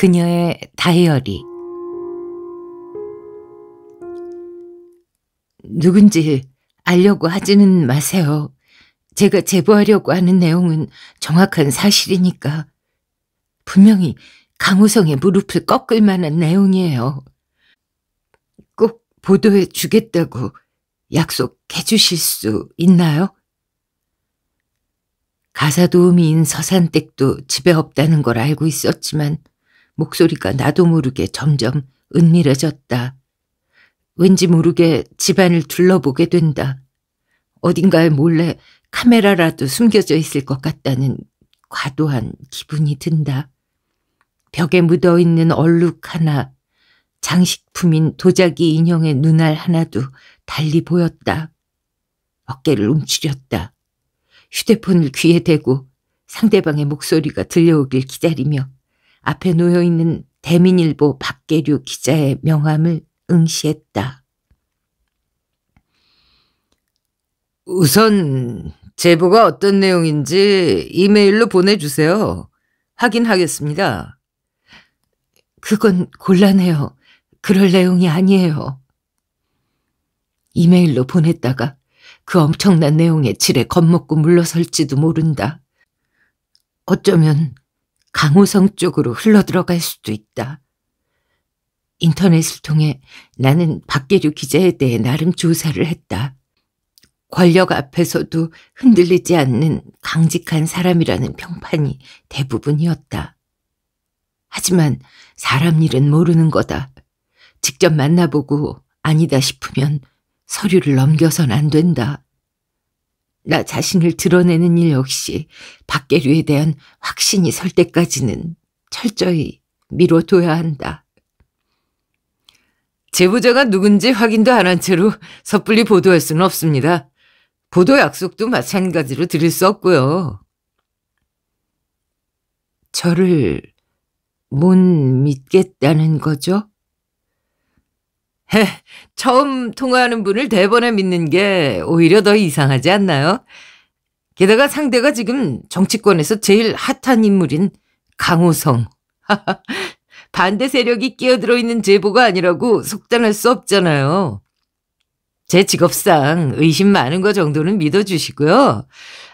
그녀의 다이어리 누군지 알려고 하지는 마세요. 제가 제보하려고 하는 내용은 정확한 사실이니까. 분명히 강우성의 무릎을 꺾을 만한 내용이에요. 꼭 보도해 주겠다고 약속해 주실 수 있나요? 가사 도우미인 서산댁도 집에 없다는 걸 알고 있었지만 목소리가 나도 모르게 점점 은밀해졌다. 왠지 모르게 집안을 둘러보게 된다. 어딘가에 몰래 카메라라도 숨겨져 있을 것 같다는 과도한 기분이 든다. 벽에 묻어있는 얼룩 하나, 장식품인 도자기 인형의 눈알 하나도 달리 보였다. 어깨를 움츠렸다. 휴대폰을 귀에 대고 상대방의 목소리가 들려오길 기다리며 앞에 놓여 있는 대민일보 박계류 기자의 명함을 응시했다. 우선 제보가 어떤 내용인지 이메일로 보내주세요. 확인하겠습니다. 그건 곤란해요. 그럴 내용이 아니에요. 이메일로 보냈다가 그 엄청난 내용의 질에 겁먹고 물러설지도 모른다. 어쩌면 강호성 쪽으로 흘러들어갈 수도 있다. 인터넷을 통해 나는 박계류 기자에 대해 나름 조사를 했다. 권력 앞에서도 흔들리지 않는 강직한 사람이라는 평판이 대부분이었다. 하지만 사람 일은 모르는 거다. 직접 만나보고 아니다 싶으면 서류를 넘겨선 안 된다. 나 자신을 드러내는 일 역시 박계류에 대한 확신이 설 때까지는 철저히 미뤄둬야 한다. 제보자가 누군지 확인도 안 한 채로 섣불리 보도할 수는 없습니다. 보도 약속도 마찬가지로 드릴 수 없고요. 저를 못 믿겠다는 거죠? 헤, 처음 통화하는 분을 대번에 믿는 게 오히려 더 이상하지 않나요? 게다가 상대가 지금 정치권에서 제일 핫한 인물인 강호성. 반대 세력이 끼어들어 있는 제보가 아니라고 속단할 수 없잖아요. 제 직업상 의심 많은 거 정도는 믿어주시고요.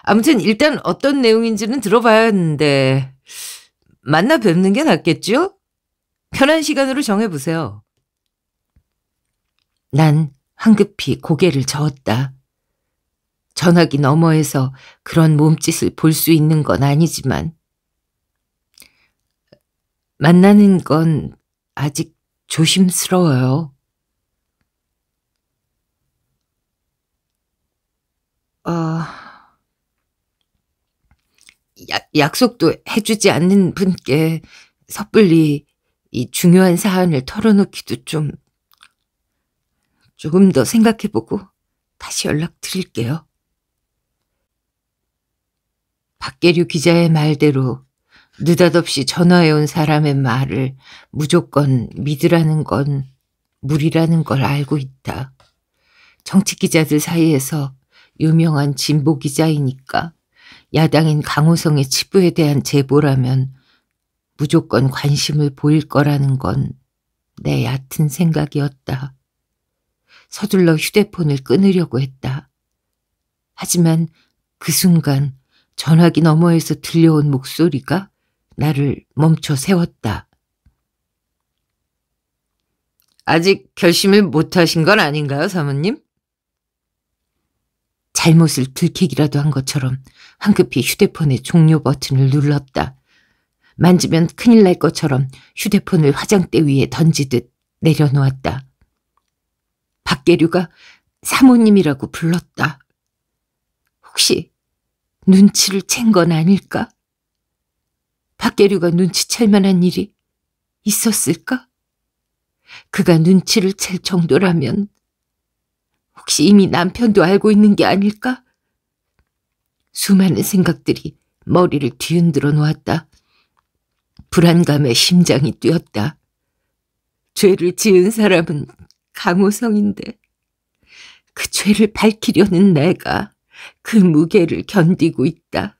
아무튼 일단 어떤 내용인지는 들어봐야 하는데 만나 뵙는 게 낫겠죠? 편한 시간으로 정해보세요. 난 황급히 고개를 저었다. 전화기 너머에서 그런 몸짓을 볼 수 있는 건 아니지만 만나는 건 아직 조심스러워요. 어, 야, 약속도 해주지 않는 분께 섣불리 이 중요한 사안을 털어놓기도 좀 조금 더 생각해보고 다시 연락드릴게요. 박계류 기자의 말대로 느닷없이 전화해온 사람의 말을 무조건 믿으라는 건 무리라는 걸 알고 있다. 정치 기자들 사이에서 유명한 진보 기자이니까 야당인 강호성의 치부에 대한 제보라면 무조건 관심을 보일 거라는 건 내 얕은 생각이었다. 서둘러 휴대폰을 끊으려고 했다. 하지만 그 순간 전화기 너머에서 들려온 목소리가 나를 멈춰 세웠다. 아직 결심을 못하신 건 아닌가요, 사모님? 잘못을 들키기라도 한 것처럼 황급히 휴대폰의 종료 버튼을 눌렀다. 만지면 큰일 날 것처럼 휴대폰을 화장대 위에 던지듯 내려놓았다. 박계류가 사모님이라고 불렀다. 혹시 눈치를 챈 건 아닐까? 박계류가 눈치챌 만한 일이 있었을까? 그가 눈치를 챌 정도라면 혹시 이미 남편도 알고 있는 게 아닐까? 수많은 생각들이 머리를 뒤흔들어 놓았다. 불안감에 심장이 뛰었다. 죄를 지은 사람은 강호성인데 그 죄를 밝히려는 내가 그 무게를 견디고 있다.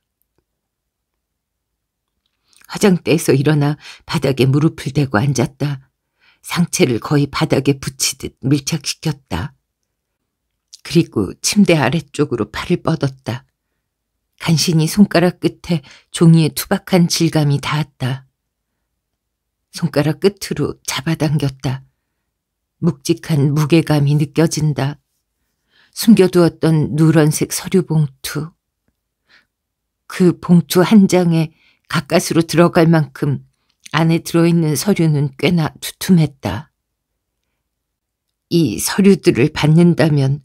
화장대에서 일어나 바닥에 무릎을 대고 앉았다. 상체를 거의 바닥에 붙이듯 밀착시켰다. 그리고 침대 아래쪽으로 팔을 뻗었다. 간신히 손가락 끝에 종이에 투박한 질감이 닿았다. 손가락 끝으로 잡아당겼다. 묵직한 무게감이 느껴진다. 숨겨두었던 누런색 서류 봉투. 그 봉투 한 장에 가까스로 들어갈 만큼 안에 들어있는 서류는 꽤나 두툼했다. 이 서류들을 받는다면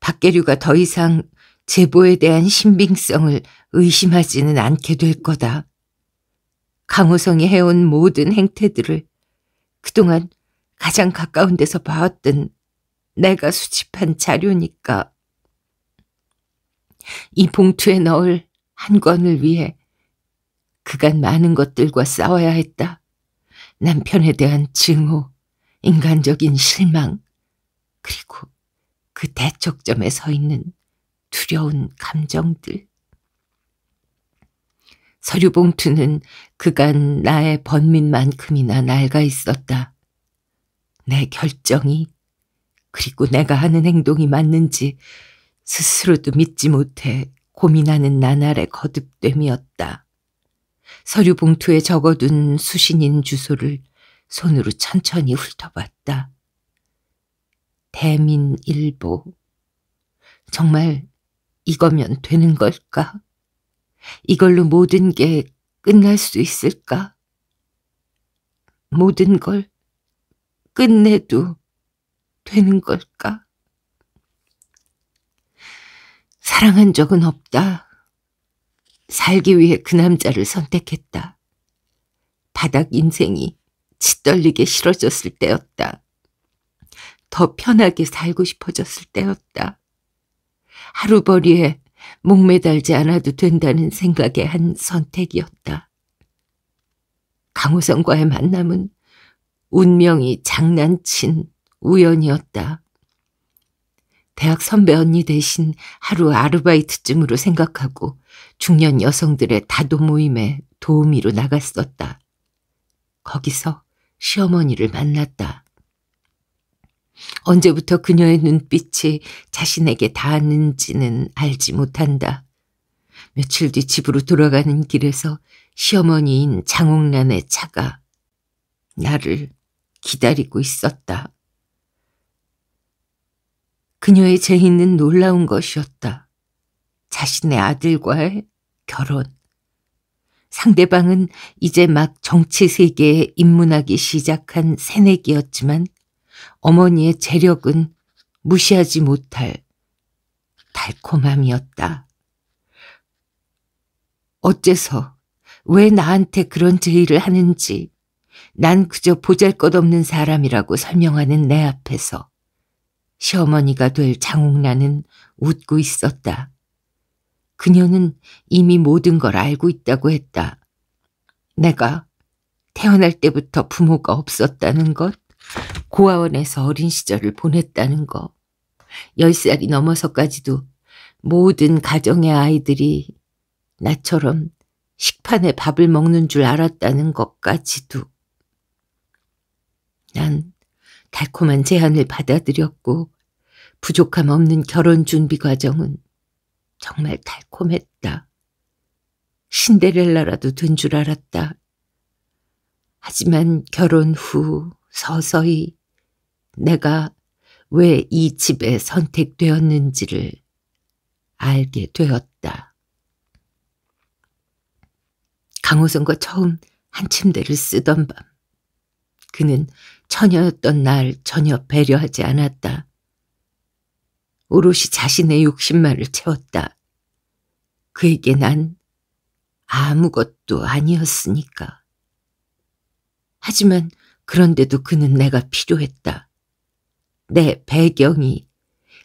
박계류가 더 이상 제보에 대한 신빙성을 의심하지는 않게 될 거다. 강호성이 해온 모든 행태들을 그동안 가장 가까운 데서 봐왔던 내가 수집한 자료니까. 이 봉투에 넣을 한 권을 위해 그간 많은 것들과 싸워야 했다. 남편에 대한 증오, 인간적인 실망, 그리고 그 대척점에 서 있는 두려운 감정들. 서류 봉투는 그간 나의 번민만큼이나 낡아 있었다. 내 결정이 그리고 내가 하는 행동이 맞는지 스스로도 믿지 못해 고민하는 나날의 거듭됨이었다. 서류 봉투에 적어둔 수신인 주소를 손으로 천천히 훑어봤다. 대민일보. 정말 이거면 되는 걸까? 이걸로 모든 게 끝날 수 있을까? 모든 걸 끝내도 되는 걸까? 사랑한 적은 없다. 살기 위해 그 남자를 선택했다. 바닥 인생이 짓떨리게 싫어졌을 때였다. 더 편하게 살고 싶어졌을 때였다. 하루벌이에 목매달지 않아도 된다는 생각에 한 선택이었다. 강호성과의 만남은 운명이 장난친 우연이었다. 대학 선배 언니 대신 하루 아르바이트쯤으로 생각하고 중년 여성들의 다도 모임에 도우미로 나갔었다. 거기서 시어머니를 만났다. 언제부터 그녀의 눈빛이 자신에게 닿았는지는 알지 못한다. 며칠 뒤 집으로 돌아가는 길에서 시어머니인 장옥란의 차가 나를 기다리고 있었다. 그녀의 재희는 놀라운 것이었다. 자신의 아들과의 결혼. 상대방은 이제 막 정치 세계에 입문하기 시작한 새내기였지만 어머니의 재력은 무시하지 못할 달콤함이었다. 어째서 왜 나한테 그런 제의를 하는지 난 그저 보잘것없는 사람이라고 설명하는 내 앞에서 시어머니가 될 장옥란은 웃고 있었다. 그녀는 이미 모든 걸 알고 있다고 했다. 내가 태어날 때부터 부모가 없었다는 것, 고아원에서 어린 시절을 보냈다는 것, 열0살이 넘어서까지도 모든 가정의 아이들이 나처럼 식판에 밥을 먹는 줄 알았다는 것까지도 난 달콤한 제안을 받아들였고 부족함 없는 결혼 준비 과정은 정말 달콤했다. 신데렐라라도 된 줄 알았다. 하지만 결혼 후 서서히 내가 왜 이 집에 선택되었는지를 알게 되었다. 강호선과 처음 한 침대를 쓰던 밤 그는 처녀였던 날 전혀 배려하지 않았다. 오롯이 자신의 욕심만을 채웠다. 그에게 난 아무것도 아니었으니까. 하지만 그런데도 그는 내가 필요했다. 내 배경이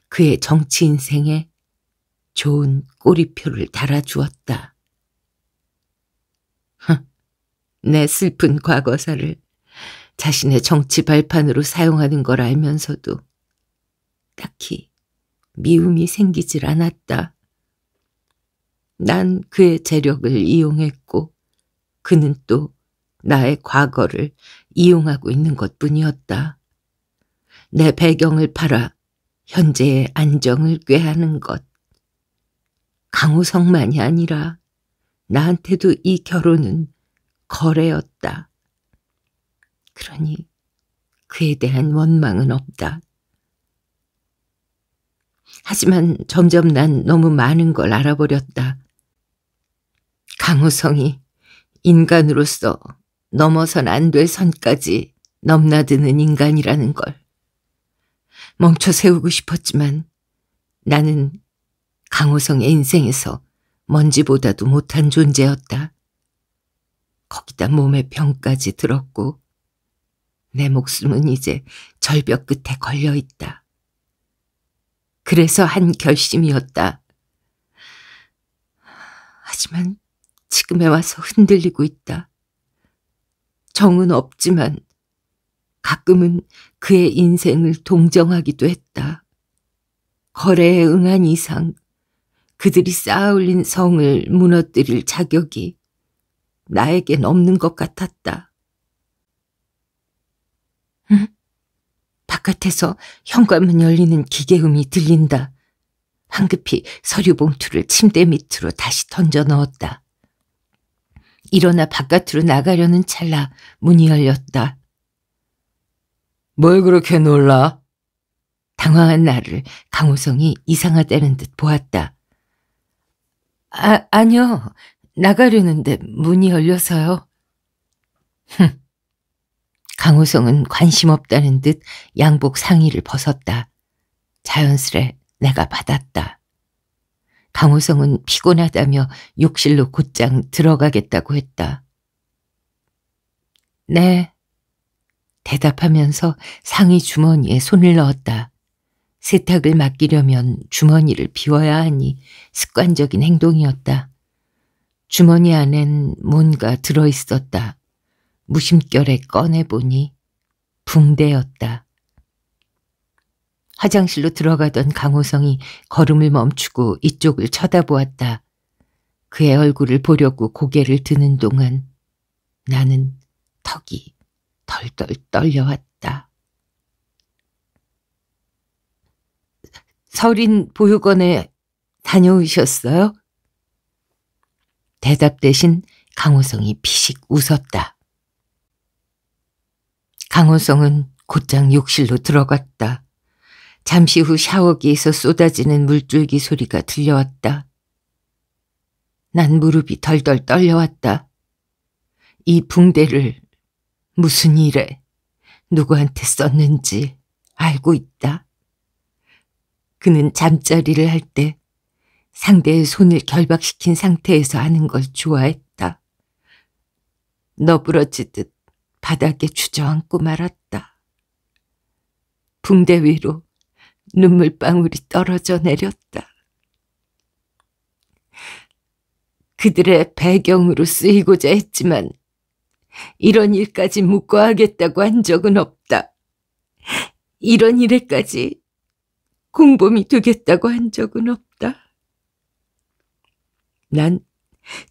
그의 정치 인생에 좋은 꼬리표를 달아주었다. 내 슬픈 과거사를 자신의 정치 발판으로 사용하는 걸 알면서도 딱히 미움이 생기질 않았다. 난 그의 재력을 이용했고 그는 또 나의 과거를 이용하고 있는 것 뿐이었다. 내 배경을 팔아 현재의 안정을 꾀하는 것. 강우성만이 아니라 나한테도 이 결혼은 거래였다. 그러니 그에 대한 원망은 없다. 하지만 점점 난 너무 많은 걸 알아버렸다. 강호성이 인간으로서 넘어선 안 될 선까지 넘나드는 인간이라는 걸. 멈춰 세우고 싶었지만 나는 강호성의 인생에서 먼지보다도 못한 존재였다. 거기다 몸에 병까지 들었고 내 목숨은 이제 절벽 끝에 걸려 있다. 그래서 한 결심이었다. 하지만 지금에 와서 흔들리고 있다. 정은 없지만 가끔은 그의 인생을 동정하기도 했다. 거래에 응한 이상 그들이 쌓아올린 성을 무너뜨릴 자격이 나에겐 없는 것 같았다. 응? 바깥에서 현관문 열리는 기계음이 들린다. 황급히 서류 봉투를 침대 밑으로 다시 던져 넣었다. 일어나 바깥으로 나가려는 찰나 문이 열렸다. 뭘 그렇게 놀라? 당황한 나를 강호성이 이상하다는 듯 보았다. 아, 아니요. 나가려는데 문이 열려서요. 흥. 강우성은 관심 없다는 듯 양복 상의를 벗었다. 자연스레 내가 받았다. 강호성은 피곤하다며 욕실로 곧장 들어가겠다고 했다. 네. 대답하면서 상의 주머니에 손을 넣었다. 세탁을 맡기려면 주머니를 비워야 하니 습관적인 행동이었다. 주머니 안엔 뭔가 들어있었다. 무심결에 꺼내보니 붕대였다. 화장실로 들어가던 강호성이 걸음을 멈추고 이쪽을 쳐다보았다. 그의 얼굴을 보려고 고개를 드는 동안 나는 턱이 덜덜 떨려왔다. 서린 보육원에 다녀오셨어요? 대답 대신 강호성이 피식 웃었다. 강호성은 곧장 욕실로 들어갔다. 잠시 후 샤워기에서 쏟아지는 물줄기 소리가 들려왔다. 난 무릎이 덜덜 떨려왔다. 이 붕대를 무슨 일에 누구한테 썼는지 알고 있다. 그는 잠자리를 할 때 상대의 손을 결박시킨 상태에서 하는 걸 좋아했다. 너부러지듯 바닥에 주저앉고 말았다. 붕대 위로 눈물방울이 떨어져 내렸다. 그들의 배경으로 쓰이고자 했지만 이런 일까지 묵고하겠다고 한 적은 없다. 이런 일에까지 공범이 되겠다고 한 적은 없다. 난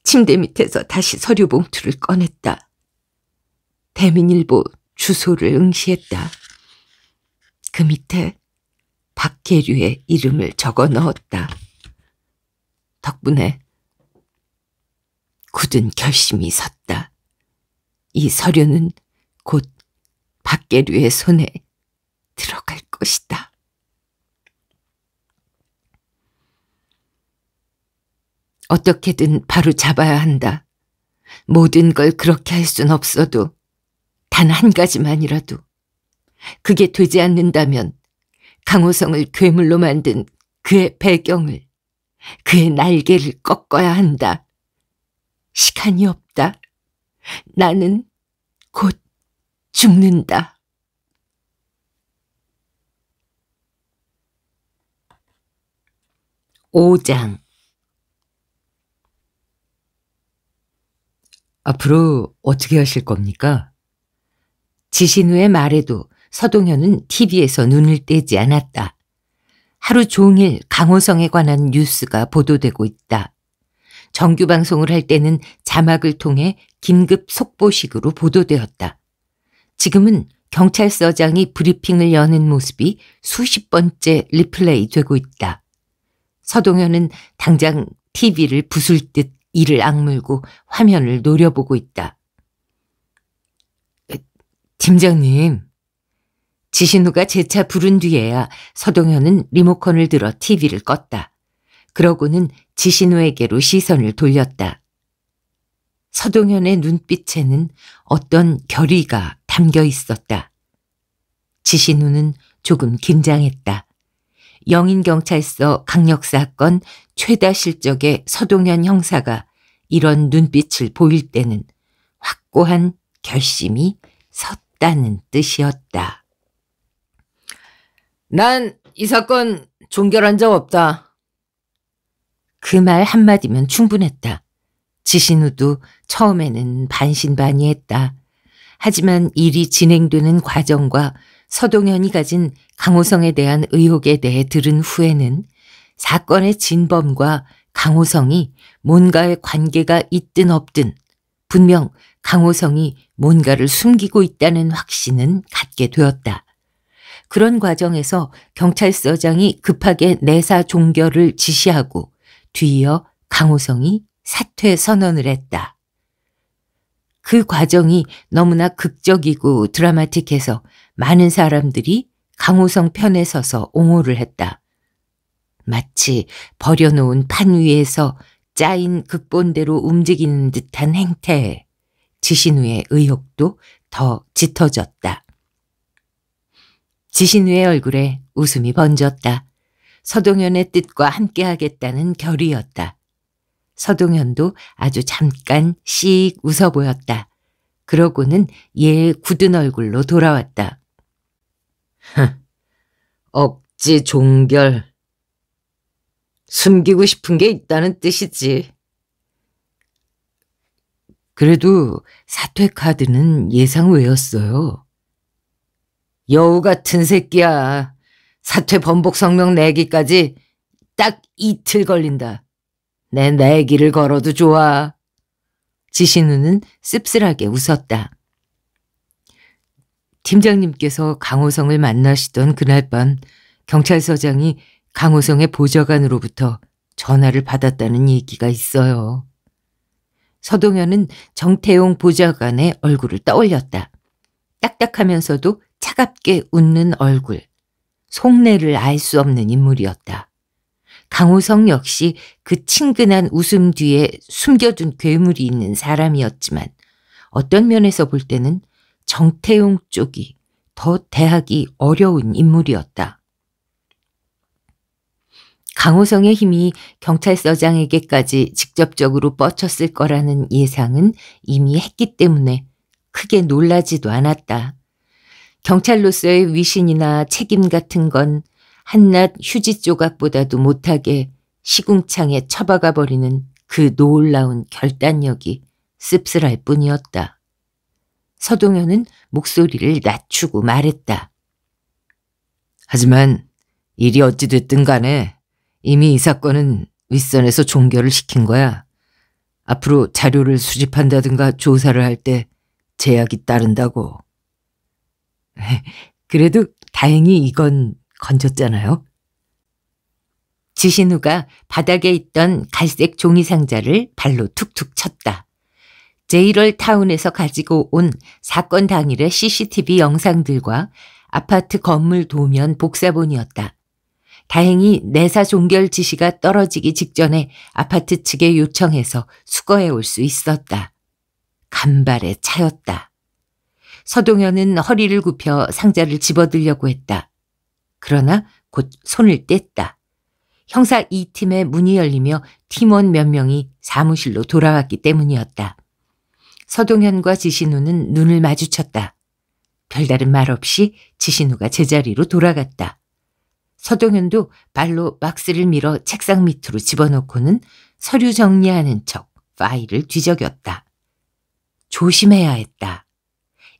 침대 밑에서 다시 서류 봉투를 꺼냈다. 대민일보 주소를 응시했다. 그 밑에 박계류의 이름을 적어 넣었다. 덕분에 굳은 결심이 섰다. 이 서류는 곧 박계류의 손에 들어갈 것이다. 어떻게든 바로 잡아야 한다. 모든 걸 그렇게 할 순 없어도 단한 가지만이라도 그게 되지 않는다면 강호성을 괴물로 만든 그의 배경을 그의 날개를 꺾어야 한다. 시간이 없다. 나는 곧 죽는다. 오장 앞으로 어떻게 하실 겁니까? 지신우의 말에도 서동현은 TV에서 눈을 떼지 않았다. 하루 종일 강호성에 관한 뉴스가 보도되고 있다. 정규 방송을 할 때는 자막을 통해 긴급 속보식으로 보도되었다. 지금은 경찰서장이 브리핑을 여는 모습이 수십 번째 리플레이 되고 있다. 서동현은 당장 TV를 부술 듯 이를 악물고 화면을 노려보고 있다. 팀장님. 지신우가 제차 부른 뒤에야 서동현은 리모컨을 들어 TV를 껐다. 그러고는 지신우에게로 시선을 돌렸다. 서동현의 눈빛에는 어떤 결의가 담겨 있었다. 지신우는 조금 긴장했다. 영인경찰서 강력사건 최다 실적의 서동현 형사가 이런 눈빛을 보일 때는 확고한 결심이 섰다. 없다는 뜻이었다. 난 이 사건 종결한 적 없다. 그 말 한마디면 충분했다. 지신우도 처음에는 반신반의했다. 하지만 일이 진행되는 과정과 서동현이 가진 강호성에 대한 의혹에 대해 들은 후에는 사건의 진범과 강호성이 뭔가의 관계가 있든 없든 분명 강호성이 뭔가를 숨기고 있다는 확신은 갖게 되었다. 그런 과정에서 경찰서장이 급하게 내사 종결을 지시하고 뒤이어 강호성이 사퇴 선언을 했다. 그 과정이 너무나 극적이고 드라마틱해서 많은 사람들이 강호성 편에 서서 옹호를 했다. 마치 버려놓은 판 위에서 짜인 극본대로 움직이는 듯한 행태. 지신우의 의혹도 더 짙어졌다. 지신우의 얼굴에 웃음이 번졌다. 서동현의 뜻과 함께하겠다는 결의였다. 서동현도 아주 잠깐 씩 웃어 보였다. 그러고는 예의 굳은 얼굴로 돌아왔다. 억지 종결. 숨기고 싶은 게 있다는 뜻이지. 그래도 사퇴 카드는 예상 외였어요. 여우 같은 새끼야. 사퇴 번복 성명 내기까지 딱 이틀 걸린다. 내 내기를 걸어도 좋아. 지신우는 씁쓸하게 웃었다. 팀장님께서 강호성을 만나시던 그날 밤 경찰서장이 강호성의 보좌관으로부터 전화를 받았다는 얘기가 있어요. 서동현은 정태용 보좌관의 얼굴을 떠올렸다. 딱딱하면서도 차갑게 웃는 얼굴. 속내를 알 수 없는 인물이었다. 강호성 역시 그 친근한 웃음 뒤에 숨겨둔 괴물이 있는 사람이었지만 어떤 면에서 볼 때는 정태용 쪽이 더 대하기 어려운 인물이었다. 강호성의 힘이 경찰서장에게까지 직접적으로 뻗쳤을 거라는 예상은 이미 했기 때문에 크게 놀라지도 않았다. 경찰로서의 위신이나 책임 같은 건 한낱 휴지 조각보다도 못하게 시궁창에 처박아 버리는 그 놀라운 결단력이 씁쓸할 뿐이었다. 서동현은 목소리를 낮추고 말했다. 하지만 일이 어찌됐든 간에 이미 이 사건은 윗선에서 종결을 시킨 거야. 앞으로 자료를 수집한다든가 조사를 할 때 제약이 따른다고. 그래도 다행히 이건 건졌잖아요. 지신우가 바닥에 있던 갈색 종이 상자를 발로 툭툭 쳤다. 제1월 타운에서 가지고 온 사건 당일의 CCTV 영상들과 아파트 건물 도면 복사본이었다. 다행히 내사 종결 지시가 떨어지기 직전에 아파트 측에 요청해서 수거해 올 수 있었다. 간발에 차였다. 서동현은 허리를 굽혀 상자를 집어들려고 했다. 그러나 곧 손을 뗐다. 형사 2팀의 문이 열리며 팀원 몇 명이 사무실로 돌아왔기 때문이었다. 서동현과 지신우는 눈을 마주쳤다. 별다른 말 없이 지신우가 제자리로 돌아갔다. 서동현도 말로 박스를 밀어 책상 밑으로 집어넣고는 서류 정리하는 척 파일을 뒤적였다. 조심해야 했다.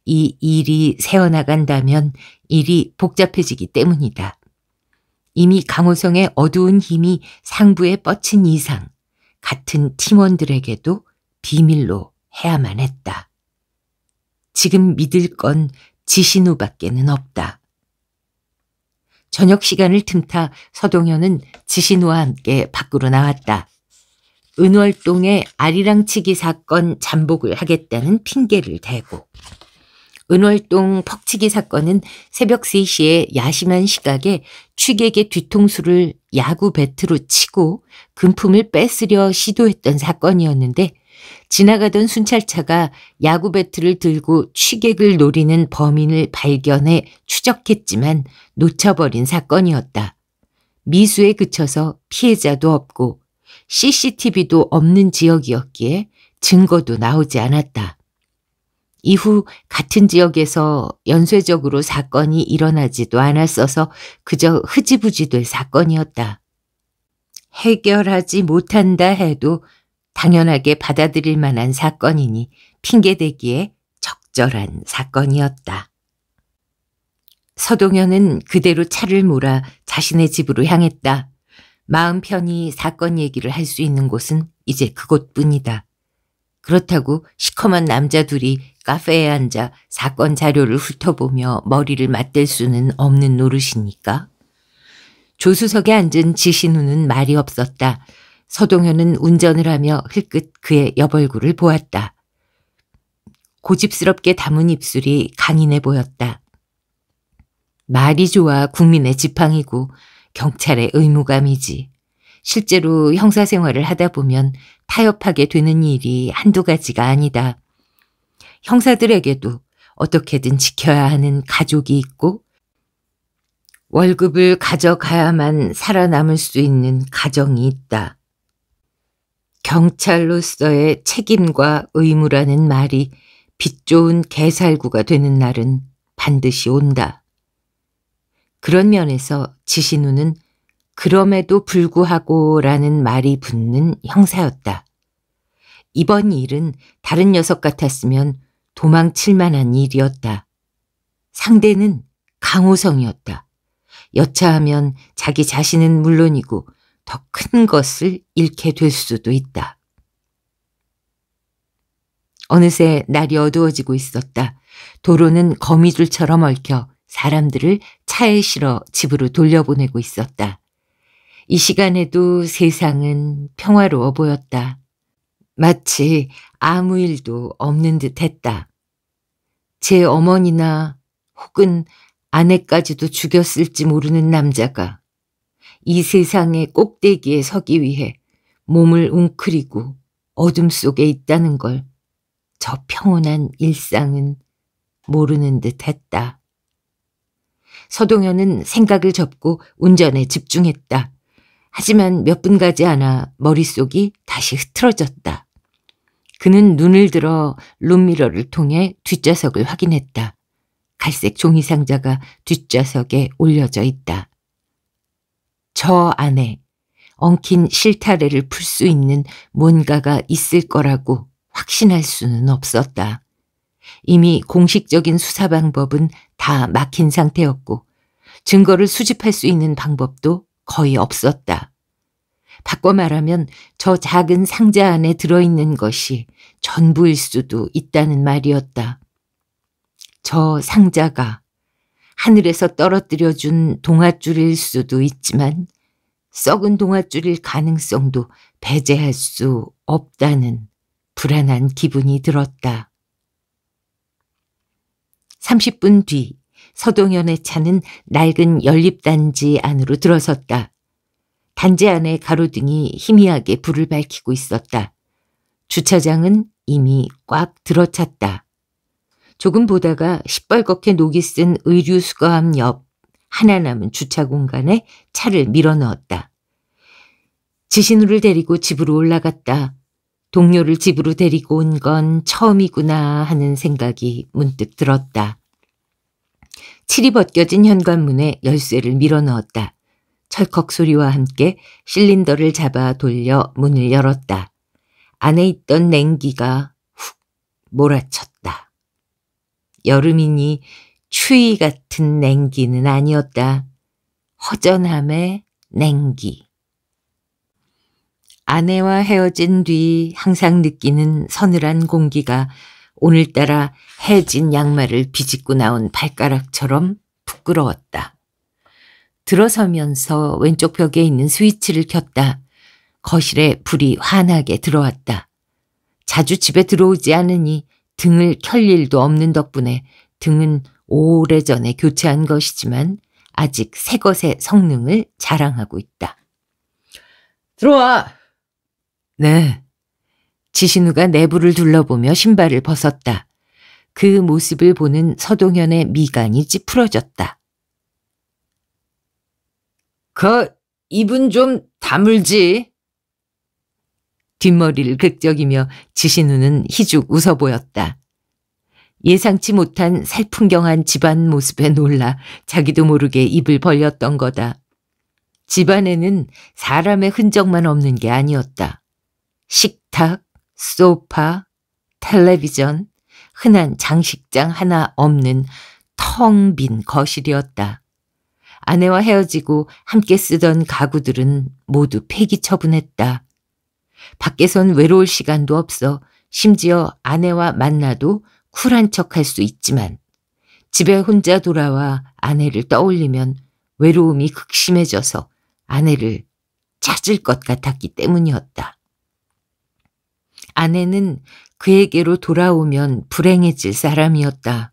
이 일이 새어나간다면 일이 복잡해지기 때문이다. 이미 강호성의 어두운 힘이 상부에 뻗친 이상 같은 팀원들에게도 비밀로 해야만 했다. 지금 믿을 건 지신우밖에는 없다. 저녁 시간을 틈타 서동현은 지신우와 함께 밖으로 나왔다. 은월동의 아리랑치기 사건 잠복을 하겠다는 핑계를 대고 은월동 퍽치기 사건은 새벽 3시에 야심한 시각에 취객의 뒤통수를 야구 배트로 치고 금품을 뺏으려 시도했던 사건이었는데 지나가던 순찰차가 야구 배트를 들고 취객을 노리는 범인을 발견해 추적했지만 놓쳐버린 사건이었다. 미수에 그쳐서 피해자도 없고 CCTV도 없는 지역이었기에 증거도 나오지 않았다. 이후 같은 지역에서 연쇄적으로 사건이 일어나지도 않았어서 그저 흐지부지 될 사건이었다. 해결하지 못한다 해도 당연하게 받아들일 만한 사건이니 핑계대기에 적절한 사건이었다. 서동현은 그대로 차를 몰아 자신의 집으로 향했다. 마음 편히 사건 얘기를 할 수 있는 곳은 이제 그곳뿐이다. 그렇다고 시커먼 남자 둘이 카페에 앉아 사건 자료를 훑어보며 머리를 맞댈 수는 없는 노릇이니까. 조수석에 앉은 지신우는 말이 없었다. 서동현은 운전을 하며 흘끗 그의 여벌구를 보았다. 고집스럽게 담은 입술이 강인해 보였다. 말이 좋아 국민의 지팡이고 경찰의 의무감이지. 실제로 형사생활을 하다 보면 타협하게 되는 일이 한두 가지가 아니다. 형사들에게도 어떻게든 지켜야 하는 가족이 있고 월급을 가져가야만 살아남을 수 있는 가정이 있다. 경찰로서의 책임과 의무라는 말이 빛 좋은 개살구가 되는 날은 반드시 온다. 그런 면에서 지신우는 그럼에도 불구하고 라는 말이 붙는 형사였다. 이번 일은 다른 녀석 같았으면 도망칠 만한 일이었다. 상대는 강호성이었다. 여차하면 자기 자신은 물론이고 더큰 것을 잃게 될 수도 있다. 어느새 날이 어두워지고 있었다. 도로는 거미줄처럼 얽혀 사람들을 차에 실어 집으로 돌려보내고 있었다. 이 시간에도 세상은 평화로워 보였다. 마치 아무 일도 없는 듯 했다. 제 어머니나 혹은 아내까지도 죽였을지 모르는 남자가 이 세상의 꼭대기에 서기 위해 몸을 웅크리고 어둠 속에 있다는 걸 저 평온한 일상은 모르는 듯 했다. 서동현은 생각을 접고 운전에 집중했다. 하지만 몇 분 가지 않아 머릿속이 다시 흐트러졌다. 그는 눈을 들어 룸미러를 통해 뒷좌석을 확인했다. 갈색 종이 상자가 뒷좌석에 올려져 있다. 저 안에 엉킨 실타래를 풀 수 있는 뭔가가 있을 거라고 확신할 수는 없었다. 이미 공식적인 수사 방법은 다 막힌 상태였고 증거를 수집할 수 있는 방법도 거의 없었다. 바꿔 말하면 저 작은 상자 안에 들어있는 것이 전부일 수도 있다는 말이었다. 저 상자가 하늘에서 떨어뜨려 준 동아줄일 수도 있지만 썩은 동아줄일 가능성도 배제할 수 없다는 불안한 기분이 들었다. 30분 뒤 서동현의 차는 낡은 연립단지 안으로 들어섰다. 단지 안의 가로등이 희미하게 불을 밝히고 있었다. 주차장은 이미 꽉 들어찼다. 조금 보다가 시뻘겋게 녹이 쓴 의류 수거함 옆 하나 남은 주차 공간에 차를 밀어 넣었다. 지신우를 데리고 집으로 올라갔다. 동료를 집으로 데리고 온 건 처음이구나 하는 생각이 문득 들었다. 칠이 벗겨진 현관문에 열쇠를 밀어 넣었다. 철컥 소리와 함께 실린더를 잡아 돌려 문을 열었다. 안에 있던 냉기가 훅 몰아쳤다. 여름이니 추위 같은 냉기는 아니었다. 허전함의 냉기. 아내와 헤어진 뒤 항상 느끼는 서늘한 공기가 오늘따라 해진 양말을 비집고 나온 발가락처럼 부끄러웠다. 들어서면서 왼쪽 벽에 있는 스위치를 켰다. 거실에 불이 환하게 들어왔다. 자주 집에 들어오지 않으니 등을 켤 일도 없는 덕분에 등은 오래전에 교체한 것이지만 아직 새 것의 성능을 자랑하고 있다. 들어와! 네. 지신우가 내부를 둘러보며 신발을 벗었다. 그 모습을 보는 서동현의 미간이 찌푸러졌다. 그 입은 좀 다물지. 뒷머리를 극적이며 지신우는 희죽 웃어 보였다. 예상치 못한 살풍경한 집안 모습에 놀라 자기도 모르게 입을 벌렸던 거다. 집안에는 사람의 흔적만 없는 게 아니었다. 식탁, 소파, 텔레비전, 흔한 장식장 하나 없는 텅 빈 거실이었다. 아내와 헤어지고 함께 쓰던 가구들은 모두 폐기 처분했다. 밖에선 외로울 시간도 없어 심지어 아내와 만나도 쿨한 척할 수 있지만 집에 혼자 돌아와 아내를 떠올리면 외로움이 극심해져서 아내를 찾을 것 같았기 때문이었다. 아내는 그에게로 돌아오면 불행해질 사람이었다.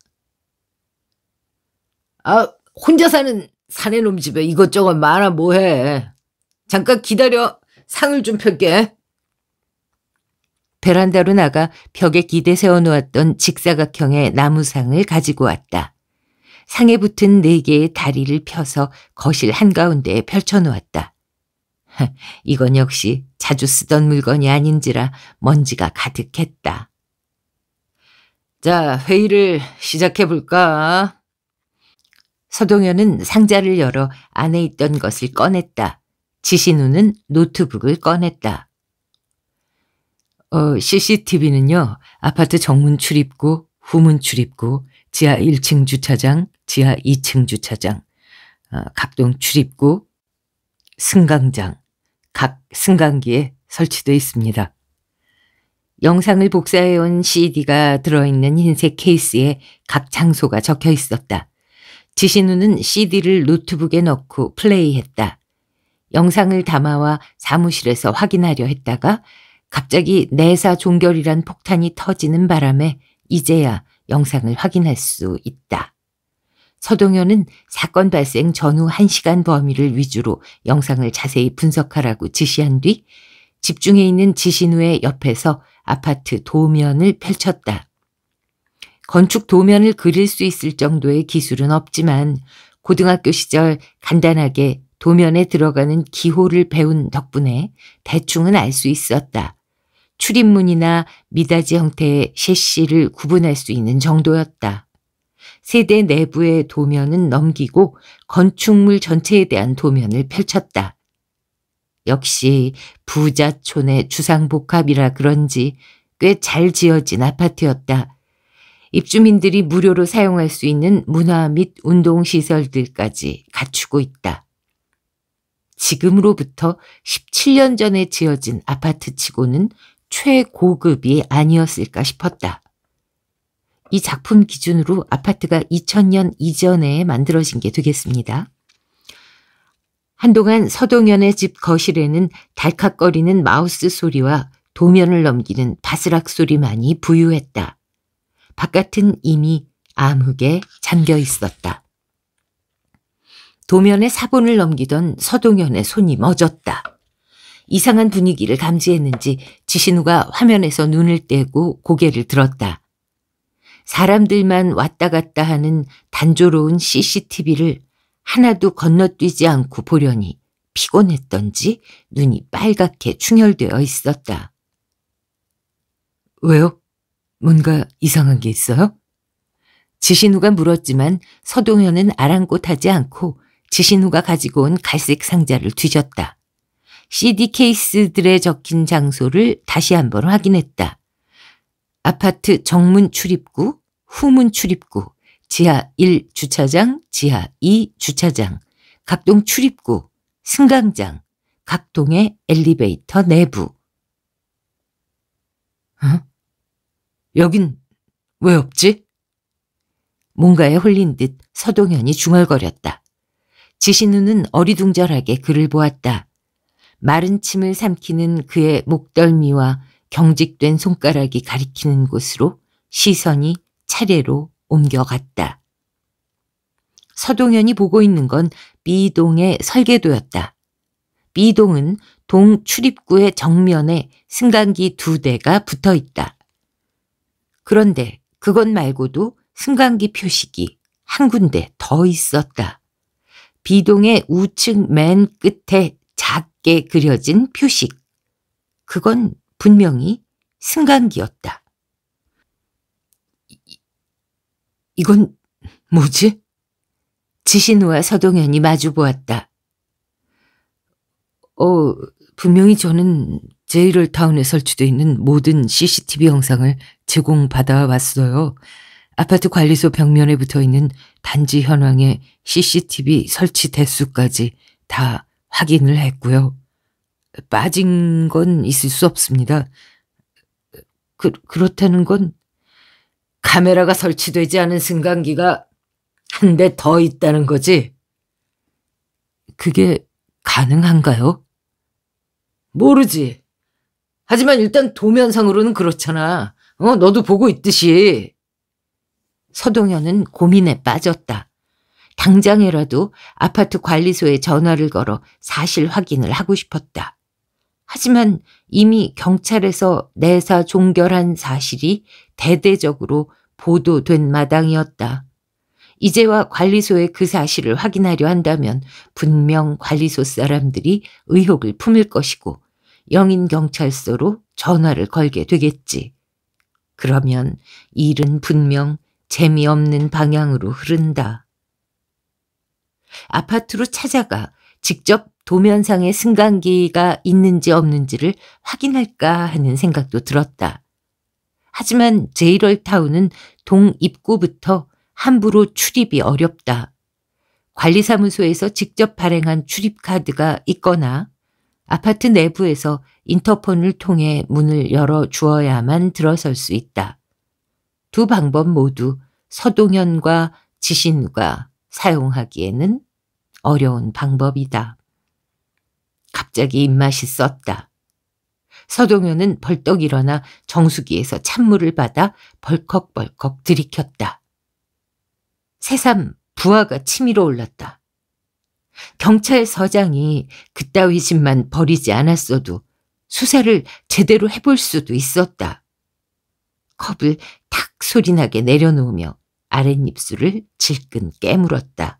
아, 혼자 사는 사내놈 집에 이것저것 많아 뭐해. 잠깐 기다려. 상을 좀 펼게. 베란다로 나가 벽에 기대 세워놓았던 직사각형의 나무상을 가지고 왔다. 상에 붙은 네 개의 다리를 펴서 거실 한가운데에 펼쳐놓았다. 이건 역시 자주 쓰던 물건이 아닌지라 먼지가 가득했다. 자, 회의를 시작해볼까? 서동현은 상자를 열어 안에 있던 것을 꺼냈다. 지신우는 노트북을 꺼냈다. 어, CCTV는요, 아파트 정문 출입구, 후문 출입구, 지하 1층 주차장, 지하 2층 주차장, 어, 각종 출입구, 승강장, 각 승강기에 설치되어 있습니다. 영상을 복사해온 CD가 들어있는 흰색 케이스에 각 장소가 적혀 있었다. 지신우는 CD를 노트북에 넣고 플레이했다. 영상을 담아와 사무실에서 확인하려 했다가 갑자기 내사 종결이란 폭탄이 터지는 바람에 이제야 영상을 확인할 수 있다. 서동현은 사건 발생 전후 1시간 범위를 위주로 영상을 자세히 분석하라고 지시한 뒤 집중해 있는 지신우의 옆에서 아파트 도면을 펼쳤다. 건축 도면을 그릴 수 있을 정도의 기술은 없지만 고등학교 시절 간단하게 도면에 들어가는 기호를 배운 덕분에 대충은 알 수 있었다. 출입문이나 미닫이 형태의 셰씨를 구분할 수 있는 정도였다. 세대 내부의 도면은 넘기고 건축물 전체에 대한 도면을 펼쳤다. 역시 부자촌의 주상복합이라 그런지 꽤 잘 지어진 아파트였다. 입주민들이 무료로 사용할 수 있는 문화 및 운동시설들까지 갖추고 있다. 지금으로부터 17년 전에 지어진 아파트치고는 최고급이 아니었을까 싶었다. 이 작품 기준으로 아파트가 2000년 이전에 만들어진 게 되겠습니다. 한동안 서동현의 집 거실에는 달칵거리는 마우스 소리와 도면을 넘기는 바스락 소리만이 부유했다. 바깥은 이미 암흑에 잠겨 있었다. 도면에 사본을 넘기던 서동현의 손이 멎었다. 이상한 분위기를 감지했는지 지신우가 화면에서 눈을 떼고 고개를 들었다. 사람들만 왔다 갔다 하는 단조로운 CCTV를 하나도 건너뛰지 않고 보려니 피곤했던지 눈이 빨갛게 충혈되어 있었다. 왜요? 뭔가 이상한 게 있어요? 지신우가 물었지만 서동현은 아랑곳하지 않고 지신우가 가지고 온 갈색 상자를 뒤졌다. CD 케이스들에 적힌 장소를 다시 한번 확인했다. 아파트 정문 출입구, 후문 출입구, 지하 1 주차장, 지하 2 주차장, 각동 출입구, 승강장, 각동의 엘리베이터 내부. 어? 여긴 왜 없지? 뭔가에 홀린 듯 서동현이 중얼거렸다. 지신우는 어리둥절하게 그를 보았다. 마른 침을 삼키는 그의 목덜미와 경직된 손가락이 가리키는 곳으로 시선이 차례로 옮겨갔다. 서동현이 보고 있는 건미동의 설계도였다. 미동은동 출입구의 정면에 승강기 두 대가 붙어 있다. 그런데 그것 말고도 승강기 표식이 한 군데 더 있었다. B동의 우측 맨 끝에 작 깊게 그려진 표식. 그건 분명히 승강기였다. 이, 이건 뭐지? 지신우와 서동현이 마주보았다. 어, 분명히 저는 제이럴 타운에 설치돼 있는 모든 CCTV 영상을 제공받아 왔어요. 아파트 관리소 벽면에 붙어 있는 단지 현황의 CCTV 설치 대수까지 다 확인을 했고요. 빠진 건 있을 수 없습니다. 그, 그렇다는 건 카메라가 설치되지 않은 승강기가 한 대 더 있다는 거지. 그게 가능한가요? 모르지. 하지만 일단 도면상으로는 그렇잖아. 어, 너도 보고 있듯이. 서동현은 고민에 빠졌다. 당장이라도 아파트 관리소에 전화를 걸어 사실 확인을 하고 싶었다. 하지만 이미 경찰에서 내사 종결한 사실이 대대적으로 보도된 마당이었다. 이제와 관리소에 그 사실을 확인하려 한다면 분명 관리소 사람들이 의혹을 품을 것이고 영인경찰서로 전화를 걸게 되겠지. 그러면 일은 분명 재미없는 방향으로 흐른다. 아파트로 찾아가 직접 도면상의 승강기가 있는지 없는지를 확인할까 하는 생각도 들었다. 하지만 제이럴타운은 동입구부터 함부로 출입이 어렵다. 관리사무소에서 직접 발행한 출입카드가 있거나 아파트 내부에서 인터폰을 통해 문을 열어 주어야만 들어설 수 있다. 두 방법 모두 서동현과 지신우가 사용하기에는 어려운 방법이다. 갑자기 입맛이 썼다. 서동현은 벌떡 일어나 정수기에서 찬물을 받아 벌컥벌컥 들이켰다. 새삼 부하가 치밀어 올랐다. 경찰서장이 그따위 짓만 버리지 않았어도 수사를 제대로 해볼 수도 있었다. 컵을 탁 소리나게 내려놓으며 아랫입술을 질끈 깨물었다.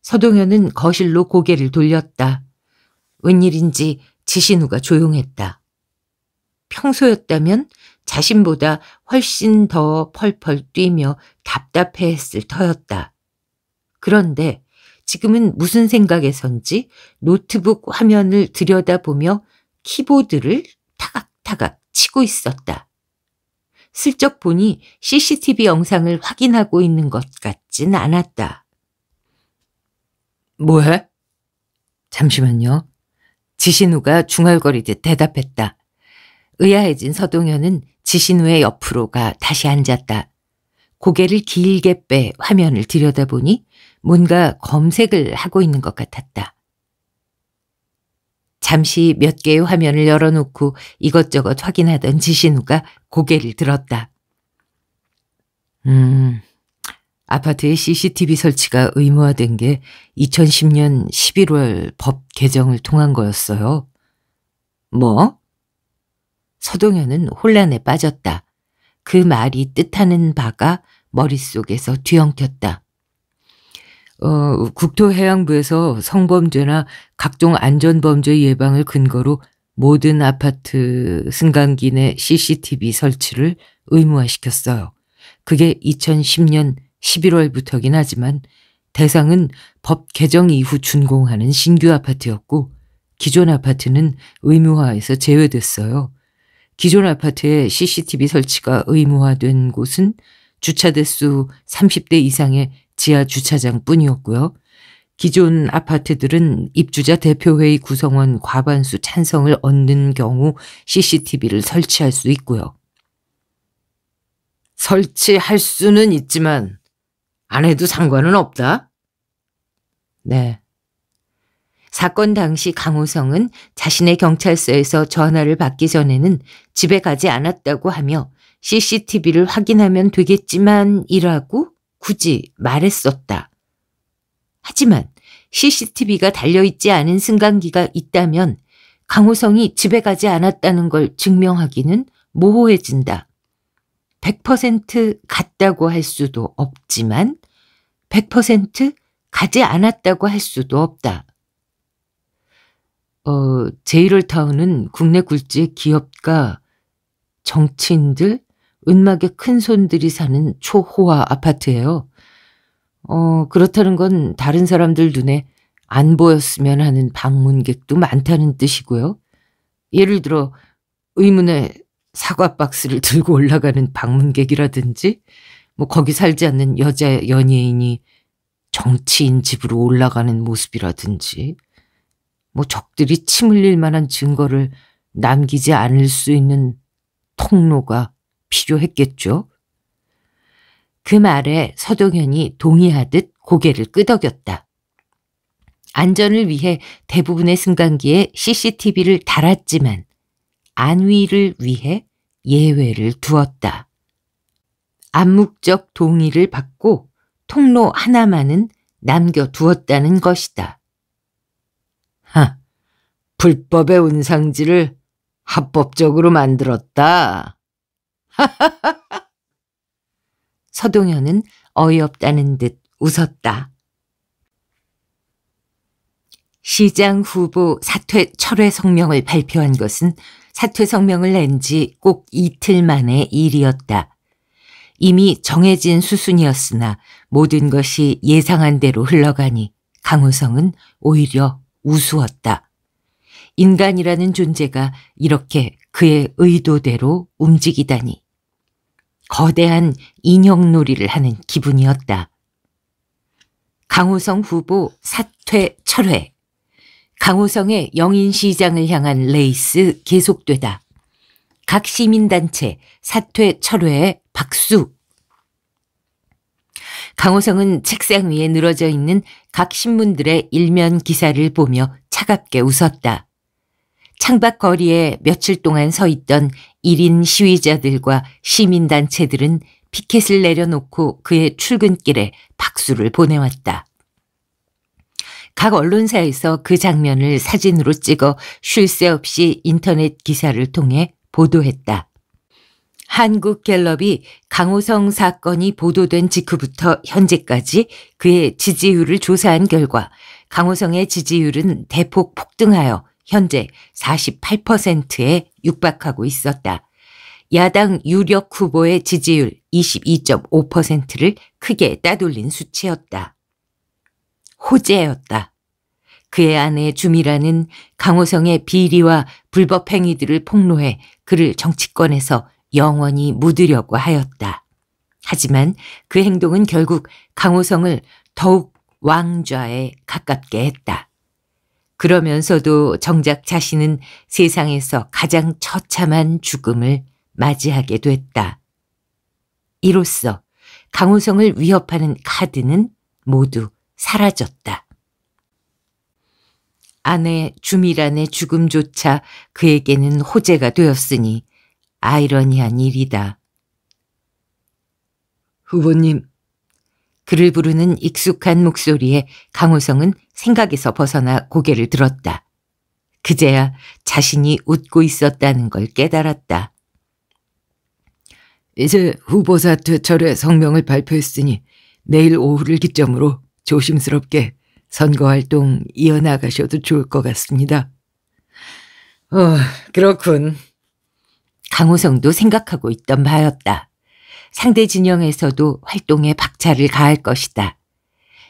서동현은 거실로 고개를 돌렸다. 웬일인지 지신우가 조용했다. 평소였다면 자신보다 훨씬 더 펄펄 뛰며 답답해했을 터였다. 그런데 지금은 무슨 생각에선지 노트북 화면을 들여다보며 키보드를 타각타각 치고 있었다. 슬쩍 보니 CCTV 영상을 확인하고 있는 것 같진 않았다. 뭐해? 잠시만요. 지신우가 중얼거리듯 대답했다. 의아해진 서동현은 지신우의 옆으로 가 다시 앉았다. 고개를 길게 빼 화면을 들여다보니 뭔가 검색을 하고 있는 것 같았다. 잠시 몇 개의 화면을 열어놓고 이것저것 확인하던 지신우가 고개를 들었다. 음, 아파트의 CCTV 설치가 의무화된 게 2010년 11월 법 개정을 통한 거였어요. 뭐? 서동현은 혼란에 빠졌다. 그 말이 뜻하는 바가 머릿속에서 뒤엉켰다. 어, 국토해양부에서 성범죄나 각종 안전범죄 예방을 근거로 모든 아파트 승강기 내 CCTV 설치를 의무화시켰어요. 그게 2010년 11월부터긴 하지만 대상은 법 개정 이후 준공하는 신규 아파트였고 기존 아파트는 의무화에서 제외됐어요. 기존 아파트에 CCTV 설치가 의무화된 곳은 주차 대수 30대 이상의 지하 주차장뿐이었고요. 기존 아파트들은 입주자 대표회의 구성원 과반수 찬성을 얻는 경우 CCTV를 설치할 수 있고요. 설치할 수는 있지만 안 해도 상관은 없다? 네. 사건 당시 강호성은 자신의 경찰서에서 전화를 받기 전에는 집에 가지 않았다고 하며 CCTV를 확인하면 되겠지만 이라고 굳이 말했었다. 하지만 CCTV가 달려있지 않은 승강기가 있다면 강호성이 집에 가지 않았다는 걸 증명하기는 모호해진다. 100% 갔다고 할 수도 없지만 100% 가지 않았다고 할 수도 없다. 어, 제이럴타운은 국내 굴지의 기업가, 정치인들, 은막의 큰 손들이 사는 초호화 아파트예요. 어, 그렇다는 건 다른 사람들 눈에 안 보였으면 하는 방문객도 많다는 뜻이고요. 예를 들어 의문의 사과 박스를 들고 올라가는 방문객이라든지 뭐 거기 살지 않는 여자 연예인이 정치인 집으로 올라가는 모습이라든지 뭐 적들이 침 흘릴 만한 증거를 남기지 않을 수 있는 통로가 필요했겠죠. 그 말에 서동현이 동의하듯 고개를 끄덕였다. 안전을 위해 대부분의 승강기에 CCTV를 달았지만 안위를 위해 예외를 두었다. 암묵적 동의를 받고 통로 하나만은 남겨두었다는 것이다. 하, 불법의 운상지를 합법적으로 만들었다. 서동현은 어이없다는 듯 웃었다. 시장 후보 사퇴 철회 성명을 발표한 것은 사퇴 성명을 낸 지 꼭 이틀 만의 일이었다. 이미 정해진 수순이었으나 모든 것이 예상한 대로 흘러가니 강호성은 오히려 우스웠다. 인간이라는 존재가 이렇게 그의 의도대로 움직이다니. 거대한 인형놀이를 하는 기분이었다. 강호성 후보 사퇴 철회. 강호성의 영인시장을 향한 레이스 계속되다. 각 시민단체 사퇴 철회에 박수. 강호성은 책상 위에 늘어져 있는 각 신문들의 일면 기사를 보며 차갑게 웃었다. 창밖 거리에 며칠 동안 서 있던 1인 시위자들과 시민단체들은 피켓을 내려놓고 그의 출근길에 박수를 보내왔다. 각 언론사에서 그 장면을 사진으로 찍어 쉴 새 없이 인터넷 기사를 통해 보도했다. 한국갤럽이 강호성 사건이 보도된 직후부터 현재까지 그의 지지율을 조사한 결과 강호성의 지지율은 대폭 폭등하여 현재 48%에 육박하고 있었다. 야당 유력 후보의 지지율 22.5%를 크게 따돌린 수치였다. 호재였다. 그의 아내 주미라는 강호성의 비리와 불법 행위들을 폭로해 그를 정치권에서 영원히 묻으려고 하였다. 하지만 그 행동은 결국 강호성을 더욱 왕좌에 가깝게 했다. 그러면서도 정작 자신은 세상에서 가장 처참한 죽음을 맞이하게 됐다. 이로써 강호성을 위협하는 카드는 모두 사라졌다. 아내 주미란의 죽음조차 그에게는 호재가 되었으니 아이러니한 일이다. 후보님, 그를 부르는 익숙한 목소리에 강호성은 생각에서 벗어나 고개를 들었다. 그제야 자신이 웃고 있었다는 걸 깨달았다. 이제 후보사 퇴철의 성명을 발표했으니 내일 오후를 기점으로 조심스럽게 선거활동 이어나가셔도 좋을 것 같습니다. 어, 그렇군. 강호성도 생각하고 있던 바였다. 상대 진영에서도 활동에 박차를 가할 것이다.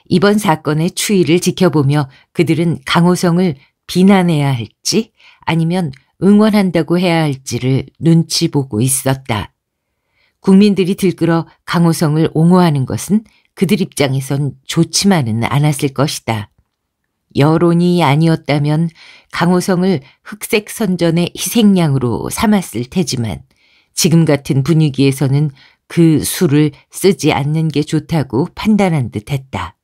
이번 사건의 추이를 지켜보며 그들은 강호성을 비난해야 할지 아니면 응원한다고 해야 할지를 눈치 보고 있었다. 국민들이 들끓어 강호성을 옹호하는 것은 그들 입장에선 좋지만은 않았을 것이다. 여론이 아니었다면 강호성을 흑색 선전의 희생양으로 삼았을 테지만 지금 같은 분위기에서는 그 술을 쓰지 않는 게 좋다고 판단한 듯 했다.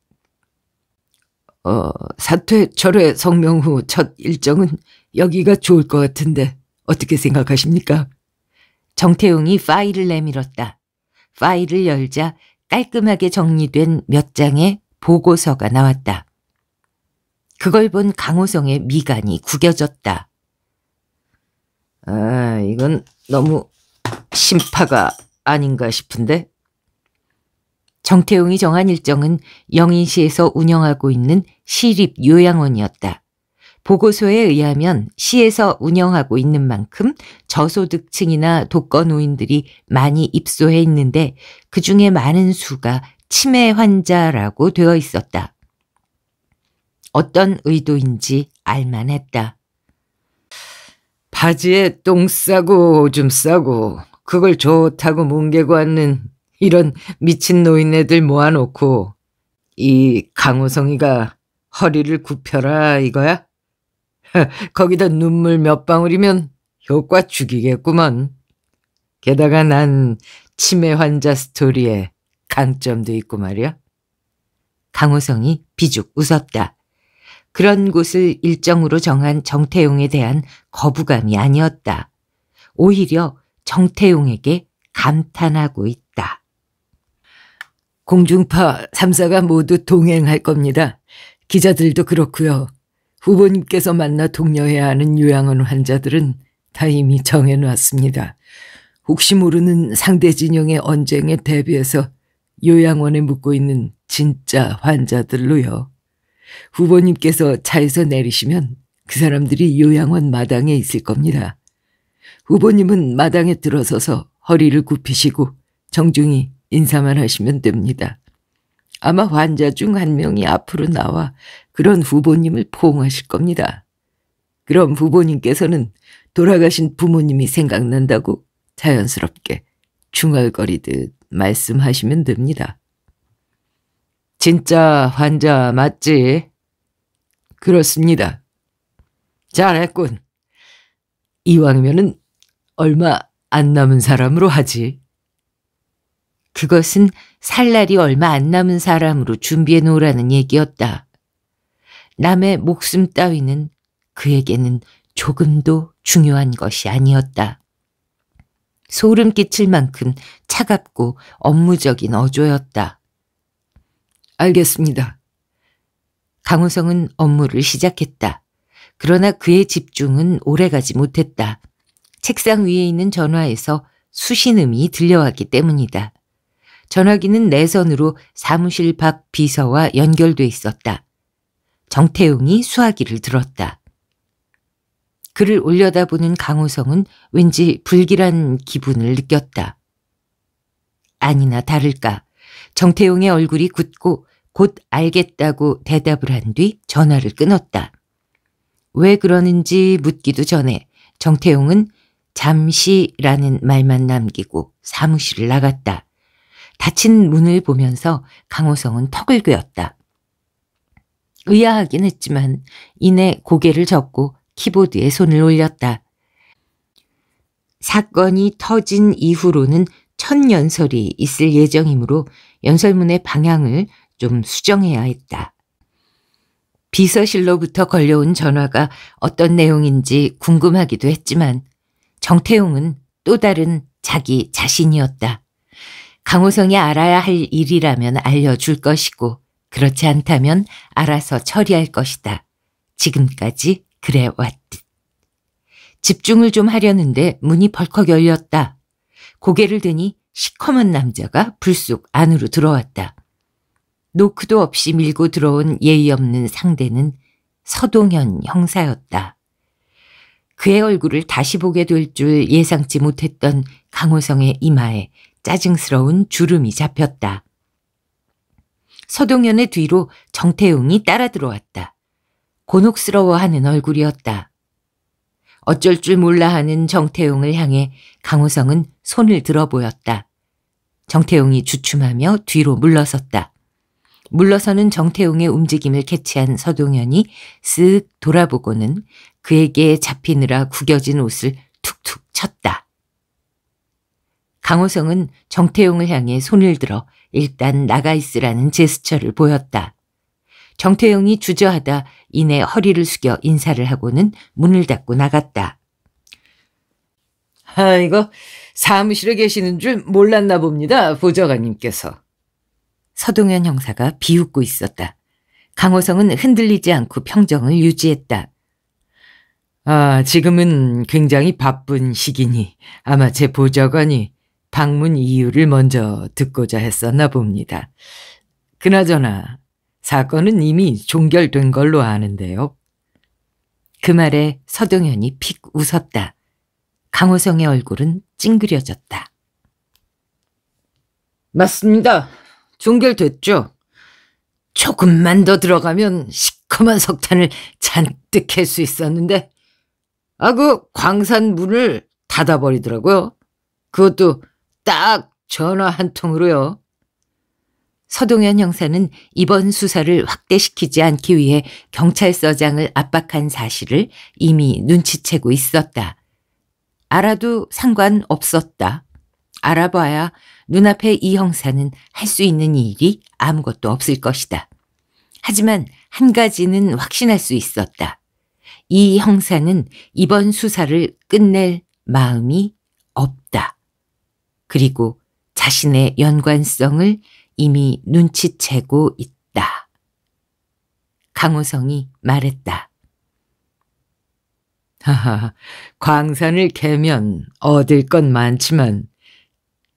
어, 사퇴 철회 성명 후 첫 일정은 여기가 좋을 것 같은데 어떻게 생각하십니까? 정태웅이 파일을 내밀었다. 파일을 열자 깔끔하게 정리된 몇 장의 보고서가 나왔다. 그걸 본 강호성의 미간이 구겨졌다. 아, 이건 너무 심파가 아닌가 싶은데? 정태웅이 정한 일정은 영인시에서 운영하고 있는 시립요양원이었다. 보고서에 의하면 시에서 운영하고 있는 만큼 저소득층이나 독거노인들이 많이 입소해 있는데 그 중에 많은 수가 치매 환자라고 되어 있었다. 어떤 의도인지 알만했다. 바지에 똥 싸고 오줌 싸고 그걸 좋다고 뭉개고 앉는 이런 미친 노인네들 모아놓고 이 강호성이가 허리를 굽혀라 이거야? 거기다 눈물 몇 방울이면 효과 죽이겠구먼. 게다가 난 치매 환자 스토리에 강점도 있고 말이야. 강호성이 비죽 웃었다. 그런 곳을 일정으로 정한 정태용에 대한 거부감이 아니었다. 오히려 정태용에게 감탄하고 있다. 공중파 3사가 모두 동행할 겁니다. 기자들도 그렇고요. 후보님께서 만나 독려해야 하는 요양원 환자들은 다 이미 정해놓았습니다 혹시 모르는 상대 진영의 언쟁에 대비해서 요양원에 묵고 있는 진짜 환자들로요. 후보님께서 차에서 내리시면 그 사람들이 요양원 마당에 있을 겁니다. 후보님은 마당에 들어서서 허리를 굽히시고 정중히 인사만 하시면 됩니다. 아마 환자 중 한 명이 앞으로 나와 그런 후보님을 포옹하실 겁니다. 그럼 후보님께서는 돌아가신 부모님이 생각난다고 자연스럽게 중얼거리듯 말씀하시면 됩니다. 진짜 환자 맞지? 그렇습니다. 잘했군. 이왕이면은 얼마 안 남은 사람으로 하지. 그것은 살 날이 얼마 안 남은 사람으로 준비해 놓으라는 얘기였다. 남의 목숨 따위는 그에게는 조금도 중요한 것이 아니었다. 소름 끼칠 만큼 차갑고 업무적인 어조였다. 알겠습니다. 강우성은 업무를 시작했다. 그러나 그의 집중은 오래가지 못했다. 책상 위에 있는 전화에서 수신음이 들려왔기 때문이다. 전화기는 내선으로 사무실 밖 비서와 연결돼 있었다. 정태웅이 수화기를 들었다. 그를 올려다보는 강호성은 왠지 불길한 기분을 느꼈다. 아니나 다를까 정태용의 얼굴이 굳고 곧 알겠다고 대답을 한 뒤 전화를 끊었다. 왜 그러는지 묻기도 전에 정태용은 잠시라는 말만 남기고 사무실을 나갔다. 닫힌 문을 보면서 강호성은 턱을 괴었다. 의아하긴 했지만 이내 고개를 젓고 키보드에 손을 올렸다. 사건이 터진 이후로는 첫 연설이 있을 예정이므로 연설문의 방향을 좀 수정해야 했다. 비서실로부터 걸려온 전화가 어떤 내용인지 궁금하기도 했지만 정태웅은 또 다른 자기 자신이었다. 강호성이 알아야 할 일이라면 알려줄 것이고 그렇지 않다면 알아서 처리할 것이다. 지금까지 그래왔듯. 집중을 좀 하려는데 문이 벌컥 열렸다. 고개를 드니 시커먼 남자가 불쑥 안으로 들어왔다. 노크도 없이 밀고 들어온 예의 없는 상대는 서동현 형사였다. 그의 얼굴을 다시 보게 될 줄 예상치 못했던 강호성의 이마에 짜증스러운 주름이 잡혔다. 서동현의 뒤로 정태웅이 따라 들어왔다. 곤혹스러워하는 얼굴이었다. 어쩔 줄 몰라 하는 정태웅을 향해 강호성은 손을 들어 보였다. 정태웅이 주춤하며 뒤로 물러섰다. 물러서는 정태웅의 움직임을 캐치한 서동현이 쓱 돌아보고는 그에게 잡히느라 구겨진 옷을 툭툭 쳤다. 강호성은 정태용을 향해 손을 들어 일단 나가 있으라는 제스처를 보였다. 정태용이 주저하다 이내 허리를 숙여 인사를 하고는 문을 닫고 나갔다. 아이거 사무실에 계시는 줄 몰랐나 봅니다, 보좌관님께서. 서동현 형사가 비웃고 있었다. 강호성은 흔들리지 않고 평정을 유지했다. 아, 지금은 굉장히 바쁜 시기니 아마 제 보좌관이 방문 이유를 먼저 듣고자 했었나 봅니다. 그나저나 사건은 이미 종결된 걸로 아는데요. 그 말에 서동현이 픽 웃었다. 강호성의 얼굴은 찡그려졌다. 맞습니다. 종결됐죠. 조금만 더 들어가면 시커먼 석탄을 잔뜩 캘 수 있었는데 아, 그 광산 문을 닫아버리더라고요. 그것도 딱 전화 한 통으로요. 서동현 형사는 이번 수사를 확대시키지 않기 위해 경찰서장을 압박한 사실을 이미 눈치채고 있었다. 알아도 상관없었다. 알아봐야 눈앞에 이 형사는 할 수 있는 일이 아무것도 없을 것이다. 하지만 한 가지는 확신할 수 있었다. 이 형사는 이번 수사를 끝낼 마음이 없다. 그리고 자신의 연관성을 이미 눈치채고 있다. 강호성이 말했다. 하하, 광산을 캐면 얻을 건 많지만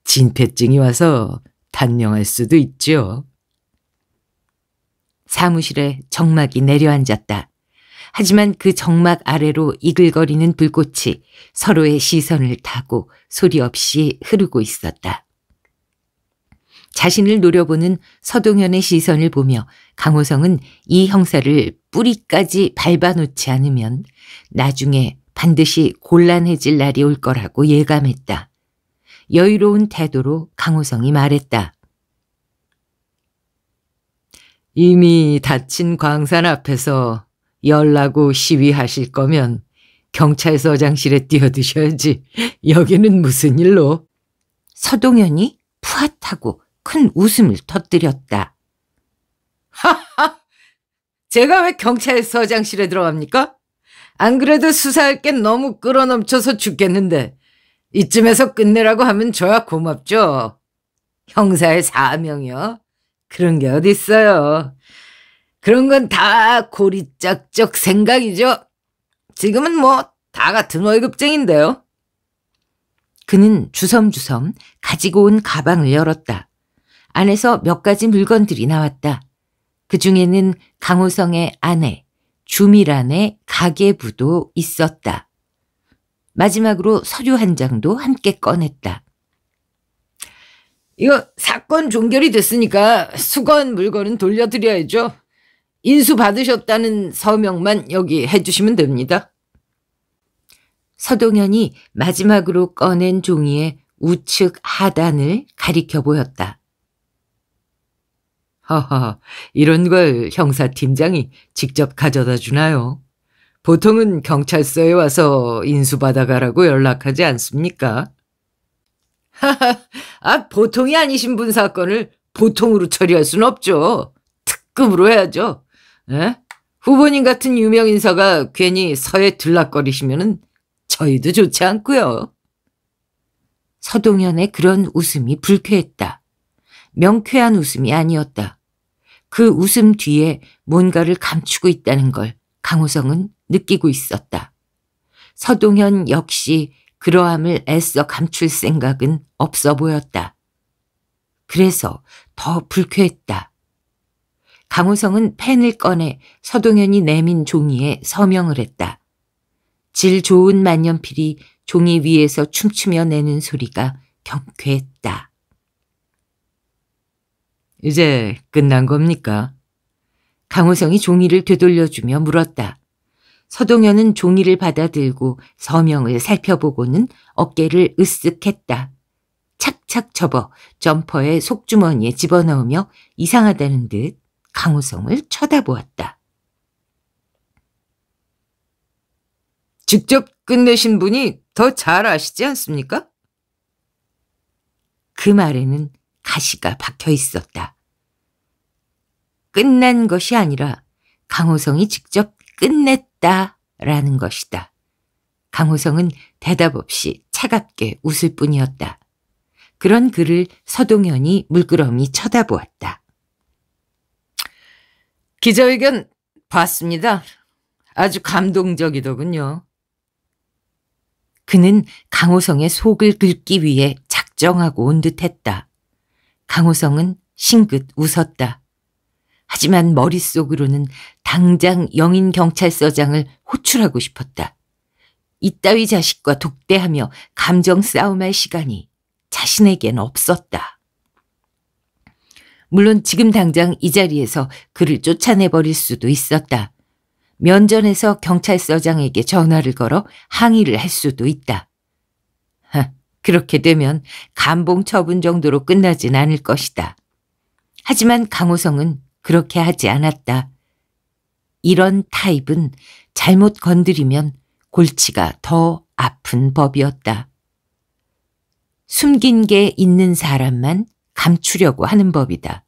진폐증이 와서 단명할 수도 있지요. 사무실에 정막이 내려앉았다. 하지만 그 정막 아래로 이글거리는 불꽃이 서로의 시선을 타고 소리 없이 흐르고 있었다. 자신을 노려보는 서동현의 시선을 보며 강호성은 이 형사를 뿌리까지 밟아놓지 않으면 나중에 반드시 곤란해질 날이 올 거라고 예감했다. 여유로운 태도로 강호성이 말했다. 이미 닫힌 광산 앞에서 열나고 시위하실 거면 경찰서장실에 뛰어드셔야지 여기는 무슨 일로. 서동현이 푸앗하고큰 웃음을 터뜨렸다. 하하! 제가 왜 경찰서장실에 들어갑니까? 안 그래도 수사할 게 너무 끌어넘쳐서 죽겠는데 이쯤에서 끝내라고 하면 저야 고맙죠. 형사의 사명이요. 그런 게 어딨어요. 그런 건 다 고리짝짝 생각이죠. 지금은 뭐 다 같은 월급쟁인데요. 그는 주섬주섬 가지고 온 가방을 열었다. 안에서 몇 가지 물건들이 나왔다. 그 중에는 강호성의 아내, 주미란의 가계부도 있었다. 마지막으로 서류 한 장도 함께 꺼냈다. 이거 사건 종결이 됐으니까 수건 물건은 돌려드려야죠. 인수 받으셨다는 서명만 여기 해주시면 됩니다. 서동현이 마지막으로 꺼낸 종이의 우측 하단을 가리켜 보였다. 허허, 이런 걸 형사팀장이 직접 가져다 주나요? 보통은 경찰서에 와서 인수받아가라고 연락하지 않습니까? 하하, 아, 보통이 아니신 분 사건을 보통으로 처리할 순 없죠. 특급으로 해야죠. 에? 예? 후보님 같은 유명 인사가 괜히 서에 들락거리시면은 저희도 좋지 않고요. 서동현의 그런 웃음이 불쾌했다. 명쾌한 웃음이 아니었다. 그 웃음 뒤에 뭔가를 감추고 있다는 걸 강호성은 느끼고 있었다. 서동현 역시 그러함을 애써 감출 생각은 없어 보였다. 그래서 더 불쾌했다. 강호성은 펜을 꺼내 서동현이 내민 종이에 서명을 했다. 질 좋은 만년필이 종이 위에서 춤추며 내는 소리가 경쾌했다. 이제 끝난 겁니까? 강호성이 종이를 되돌려주며 물었다. 서동현은 종이를 받아들고 서명을 살펴보고는 어깨를 으쓱했다. 착착 접어 점퍼에 속주머니에 집어넣으며 이상하다는 듯 강우성을 쳐다보았다. 직접 끝내신 분이 더 잘 아시지 않습니까? 그 말에는 가시가 박혀 있었다. 끝난 것이 아니라 강호성이 직접 끝냈다라는 것이다. 강호성은 대답 없이 차갑게 웃을 뿐이었다. 그런 그를 서동현이 물끄러미 쳐다보았다. 기자회견 봤습니다. 아주 감동적이더군요. 그는 강호성의 속을 긁기 위해 작정하고 온 듯했다. 강호성은 싱긋 웃었다. 하지만 머릿속으로는 당장 영인 경찰서장을 호출하고 싶었다. 이따위 자식과 독대하며 감정 싸움할 시간이 자신에겐 없었다. 물론 지금 당장 이 자리에서 그를 쫓아내버릴 수도 있었다. 면전에서 경찰서장에게 전화를 걸어 항의를 할 수도 있다. 하, 그렇게 되면 감봉 처분 정도로 끝나진 않을 것이다. 하지만 강호성은 그렇게 하지 않았다. 이런 타입은 잘못 건드리면 골치가 더 아픈 법이었다. 숨긴 게 있는 사람만 감추려고 하는 법이다.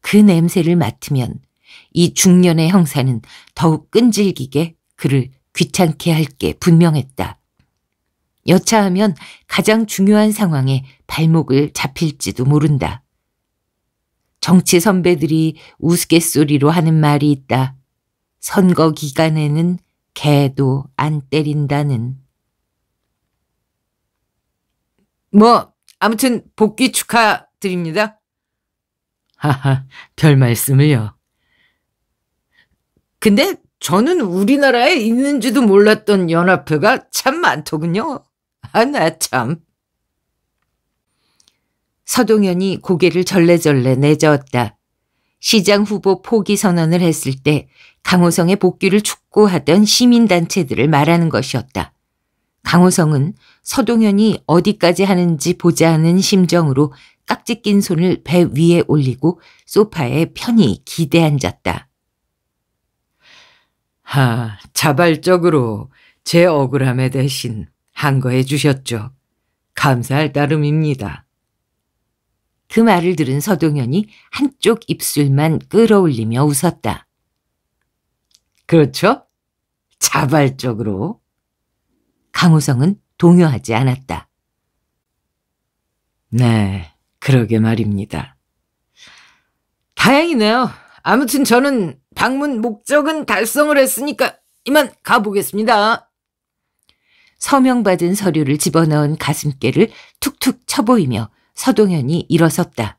그 냄새를 맡으면 이 중년의 형사는 더욱 끈질기게 그를 귀찮게 할 게 분명했다. 여차하면 가장 중요한 상황에 발목을 잡힐지도 모른다. 정치 선배들이 우스갯소리로 하는 말이 있다. 선거 기간에는 개도 안 때린다는. 뭐 아무튼 복귀 축하드립니다. 하하, 별 말씀을요. 근데 저는 우리나라에 있는지도 몰랐던 연합회가 참 많더군요. 아, 나 참. 서동현이 고개를 절레절레 내저었다. 시장 후보 포기 선언을 했을 때 강호성의 복귀를 촉구하던 시민단체들을 말하는 것이었다. 강호성은 서동현이 어디까지 하는지 보자는 심정으로 깍지 낀 손을 배 위에 올리고 소파에 편히 기대 앉았다. 하, 자발적으로 제 억울함에 대신 한거해 주셨죠. 감사할 따름입니다. 그 말을 들은 서동현이 한쪽 입술만 끌어올리며 웃었다. 그렇죠? 자발적으로. 강우성은 동요하지 않았다. 네, 그러게 말입니다. 다행이네요. 아무튼 저는 방문 목적은 달성을 했으니까 이만 가보겠습니다. 서명받은 서류를 집어넣은 가슴깨를 툭툭 쳐보이며 서동현이 일어섰다.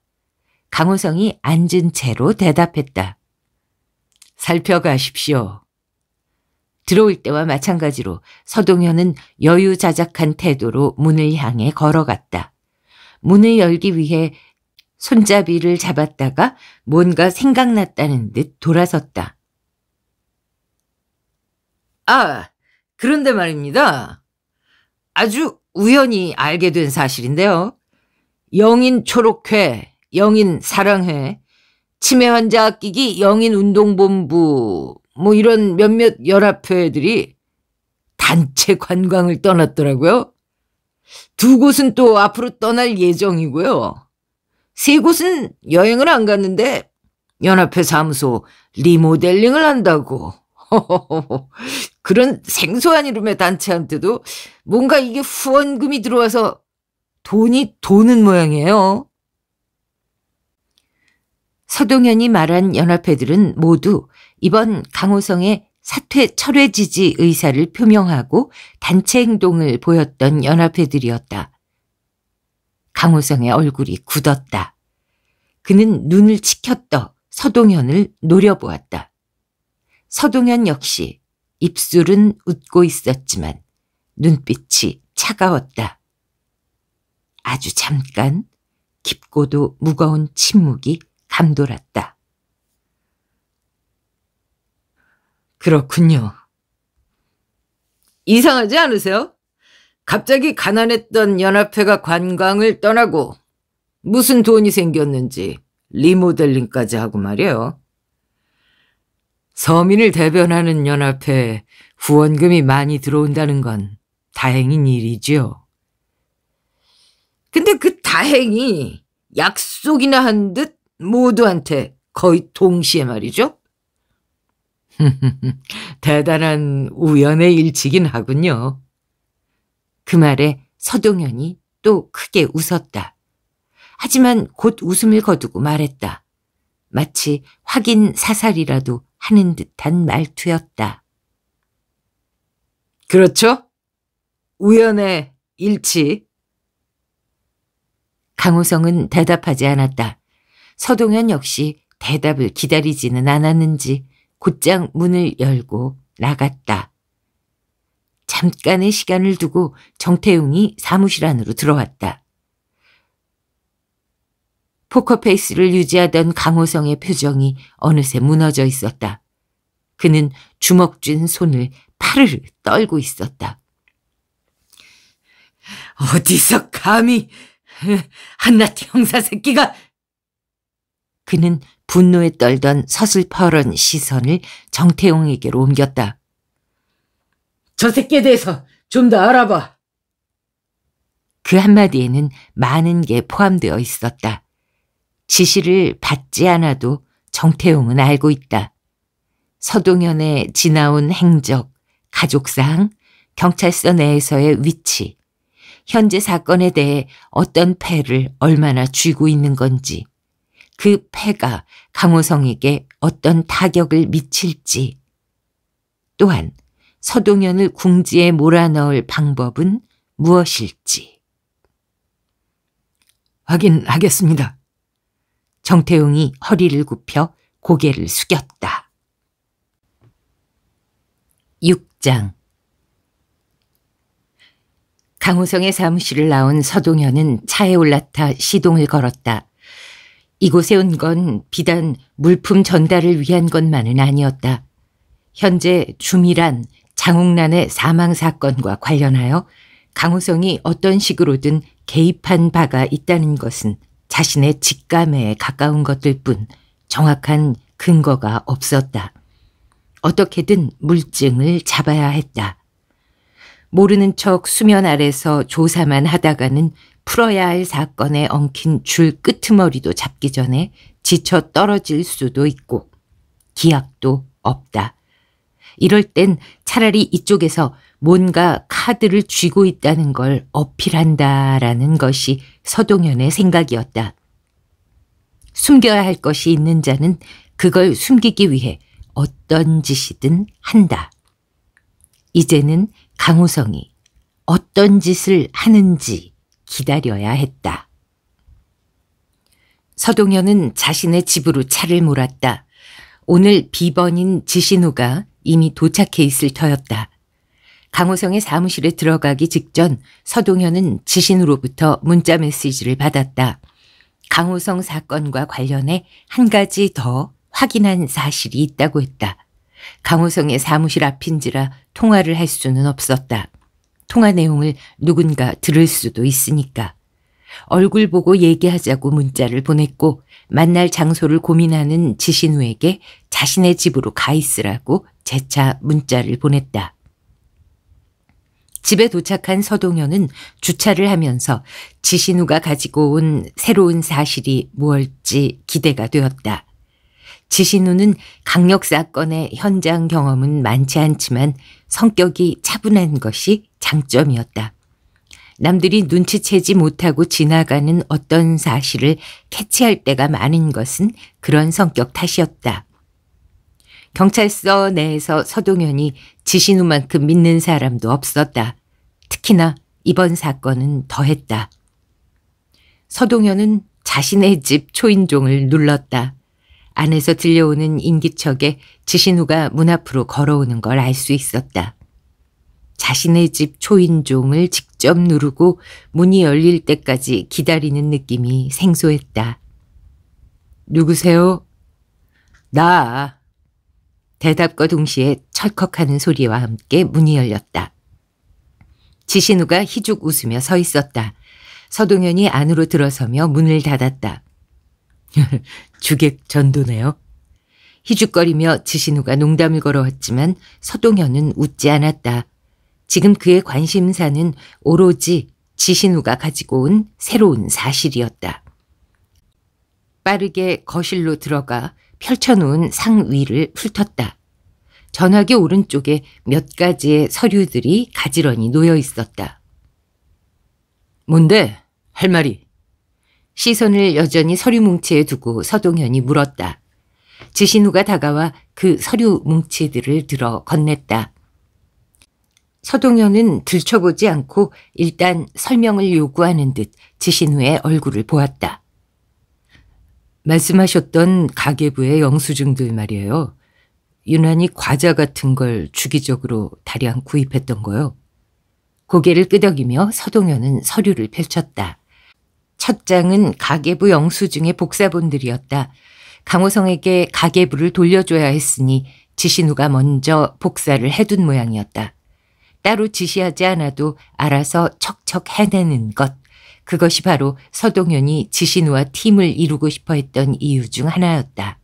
강호성이 앉은 채로 대답했다. 살펴가십시오. 들어올 때와 마찬가지로 서동현은 여유자작한 태도로 문을 향해 걸어갔다. 문을 열기 위해 손잡이를 잡았다가 뭔가 생각났다는 듯 돌아섰다. 아, 그런데 말입니다. 아주 우연히 알게 된 사실인데요. 영인 초록회, 영인 사랑회, 치매 환자 아끼기 영인 운동본부 뭐 이런 몇몇 연합회들이 단체 관광을 떠났더라고요. 두 곳은 또 앞으로 떠날 예정이고요. 세 곳은 여행을 안 갔는데 연합회 사무소 리모델링을 한다고. 그런 생소한 이름의 단체한테도 뭔가 이게 후원금이 들어와서 돈이 도는 모양이에요. 서동현이 말한 연합회들은 모두 이번 강호성의 사퇴 철회 지지 의사를 표명하고 단체 행동을 보였던 연합회들이었다. 강호성의 얼굴이 굳었다. 그는 눈을 치켰떠 서동현을 노려보았다. 서동현 역시 입술은 웃고 있었지만 눈빛이 차가웠다. 아주 잠깐 깊고도 무거운 침묵이 감돌았다. 그렇군요. 이상하지 않으세요? 갑자기 가난했던 연합회가 관광을 떠나고 무슨 돈이 생겼는지 리모델링까지 하고 말이에요. 서민을 대변하는 연합회에 후원금이 많이 들어온다는 건 다행인 일이지요. 근데 그 다행이 약속이나 한 듯 모두한테 거의 동시에 말이죠. 대단한 우연의 일치긴 하군요. 그 말에 서동현이 또 크게 웃었다. 하지만 곧 웃음을 거두고 말했다. 마치 확인 사살이라도 하는 듯한 말투였다. 그렇죠? 우연의 일치. 강호성은 대답하지 않았다. 서동현 역시 대답을 기다리지는 않았는지 곧장 문을 열고 나갔다. 잠깐의 시간을 두고 정태웅이 사무실 안으로 들어왔다. 포커페이스를 유지하던 강호성의 표정이 어느새 무너져 있었다. 그는 주먹 쥔 손을 파르르 떨고 있었다. 어디서 감히 한낱 형사 새끼가 그는 분노에 떨던 서슬퍼런 시선을 정태웅에게로 옮겼다. 저 새끼에 대해서 좀 더 알아봐. 그 한마디에는 많은 게 포함되어 있었다. 지시를 받지 않아도 정태웅은 알고 있다. 서동현의 지나온 행적, 가족상, 경찰서 내에서의 위치, 현재 사건에 대해 어떤 패를 얼마나 쥐고 있는 건지. 그 패가 강호성에게 어떤 타격을 미칠지 또한 서동현을 궁지에 몰아넣을 방법은 무엇일지 확인하겠습니다. 정태웅이 허리를 굽혀 고개를 숙였다. 6장 강호성의 사무실을 나온 서동현은 차에 올라타 시동을 걸었다. 이곳에 온 건 비단 물품 전달을 위한 것만은 아니었다. 현재 주미란 장욱란의 사망 사건과 관련하여 강호성이 어떤 식으로든 개입한 바가 있다는 것은 자신의 직감에 가까운 것들 뿐 정확한 근거가 없었다. 어떻게든 물증을 잡아야 했다. 모르는 척 수면 아래서 조사만 하다가는 풀어야 할 사건에 엉킨 줄 끄트머리도 잡기 전에 지쳐 떨어질 수도 있고 기약도 없다. 이럴 땐 차라리 이쪽에서 뭔가 카드를 쥐고 있다는 걸 어필한다라는 것이 서동현의 생각이었다. 숨겨야 할 것이 있는 자는 그걸 숨기기 위해 어떤 짓이든 한다. 이제는 강우성이 어떤 짓을 하는지 기다려야 했다. 서동현은 자신의 집으로 차를 몰았다. 오늘 비번인 지신호가 이미 도착해 있을 터였다. 강호성의 사무실에 들어가기 직전 서동현은 지신으로부터 문자 메시지를 받았다. 강호성 사건과 관련해 한 가지 더 확인한 사실이 있다고 했다. 강호성의 사무실 앞인지라 통화를 할 수는 없었다. 통화 내용을 누군가 들을 수도 있으니까. 얼굴 보고 얘기하자고 문자를 보냈고 만날 장소를 고민하는 지신우에게 자신의 집으로 가 있으라고 재차 문자를 보냈다. 집에 도착한 서동현은 주차를 하면서 지신우가 가지고 온 새로운 사실이 무엇지 기대가 되었다. 지신우는 강력 사건의 현장 경험은 많지 않지만 성격이 차분한 것이 장점이었다. 남들이 눈치채지 못하고 지나가는 어떤 사실을 캐치할 때가 많은 것은 그런 성격 탓이었다. 경찰서 내에서 서동현이 지신우만큼 믿는 사람도 없었다. 특히나 이번 사건은 더했다. 서동현은 자신의 집 초인종을 눌렀다. 안에서 들려오는 인기척에 지신우가 문 앞으로 걸어오는 걸 알 수 있었다. 자신의 집 초인종을 직접 누르고 문이 열릴 때까지 기다리는 느낌이 생소했다. 누구세요? 나. 대답과 동시에 철컥하는 소리와 함께 문이 열렸다. 지신우가 희죽 웃으며 서 있었다. 서동현이 안으로 들어서며 문을 닫았다. 주객 전도네요. 희죽거리며 지신우가 농담을 걸어왔지만 서동현은 웃지 않았다. 지금 그의 관심사는 오로지 지신우가 가지고 온 새로운 사실이었다. 빠르게 거실로 들어가 펼쳐놓은 상위를 훑었다. 전화기 오른쪽에 몇 가지의 서류들이 가지런히 놓여 있었다. 뭔데? 할 말이? 시선을 여전히 서류 뭉치에 두고 서동현이 물었다. 지신우가 다가와 그 서류 뭉치들을 들어 건넸다. 서동현은 들춰보지 않고 일단 설명을 요구하는 듯 지신우의 얼굴을 보았다. 말씀하셨던 가계부의 영수증들 말이에요. 유난히 과자 같은 걸 주기적으로 다량 구입했던 거요. 고개를 끄덕이며 서동현은 서류를 펼쳤다. 첫 장은 가계부 영수증의 복사본들이었다. 강호성에게 가계부를 돌려줘야 했으니 지신우가 먼저 복사를 해둔 모양이었다. 따로 지시하지 않아도 알아서 척척 해내는 것. 그것이 바로 서동현이 지신우와 팀을 이루고 싶어 했던 이유 중 하나였다.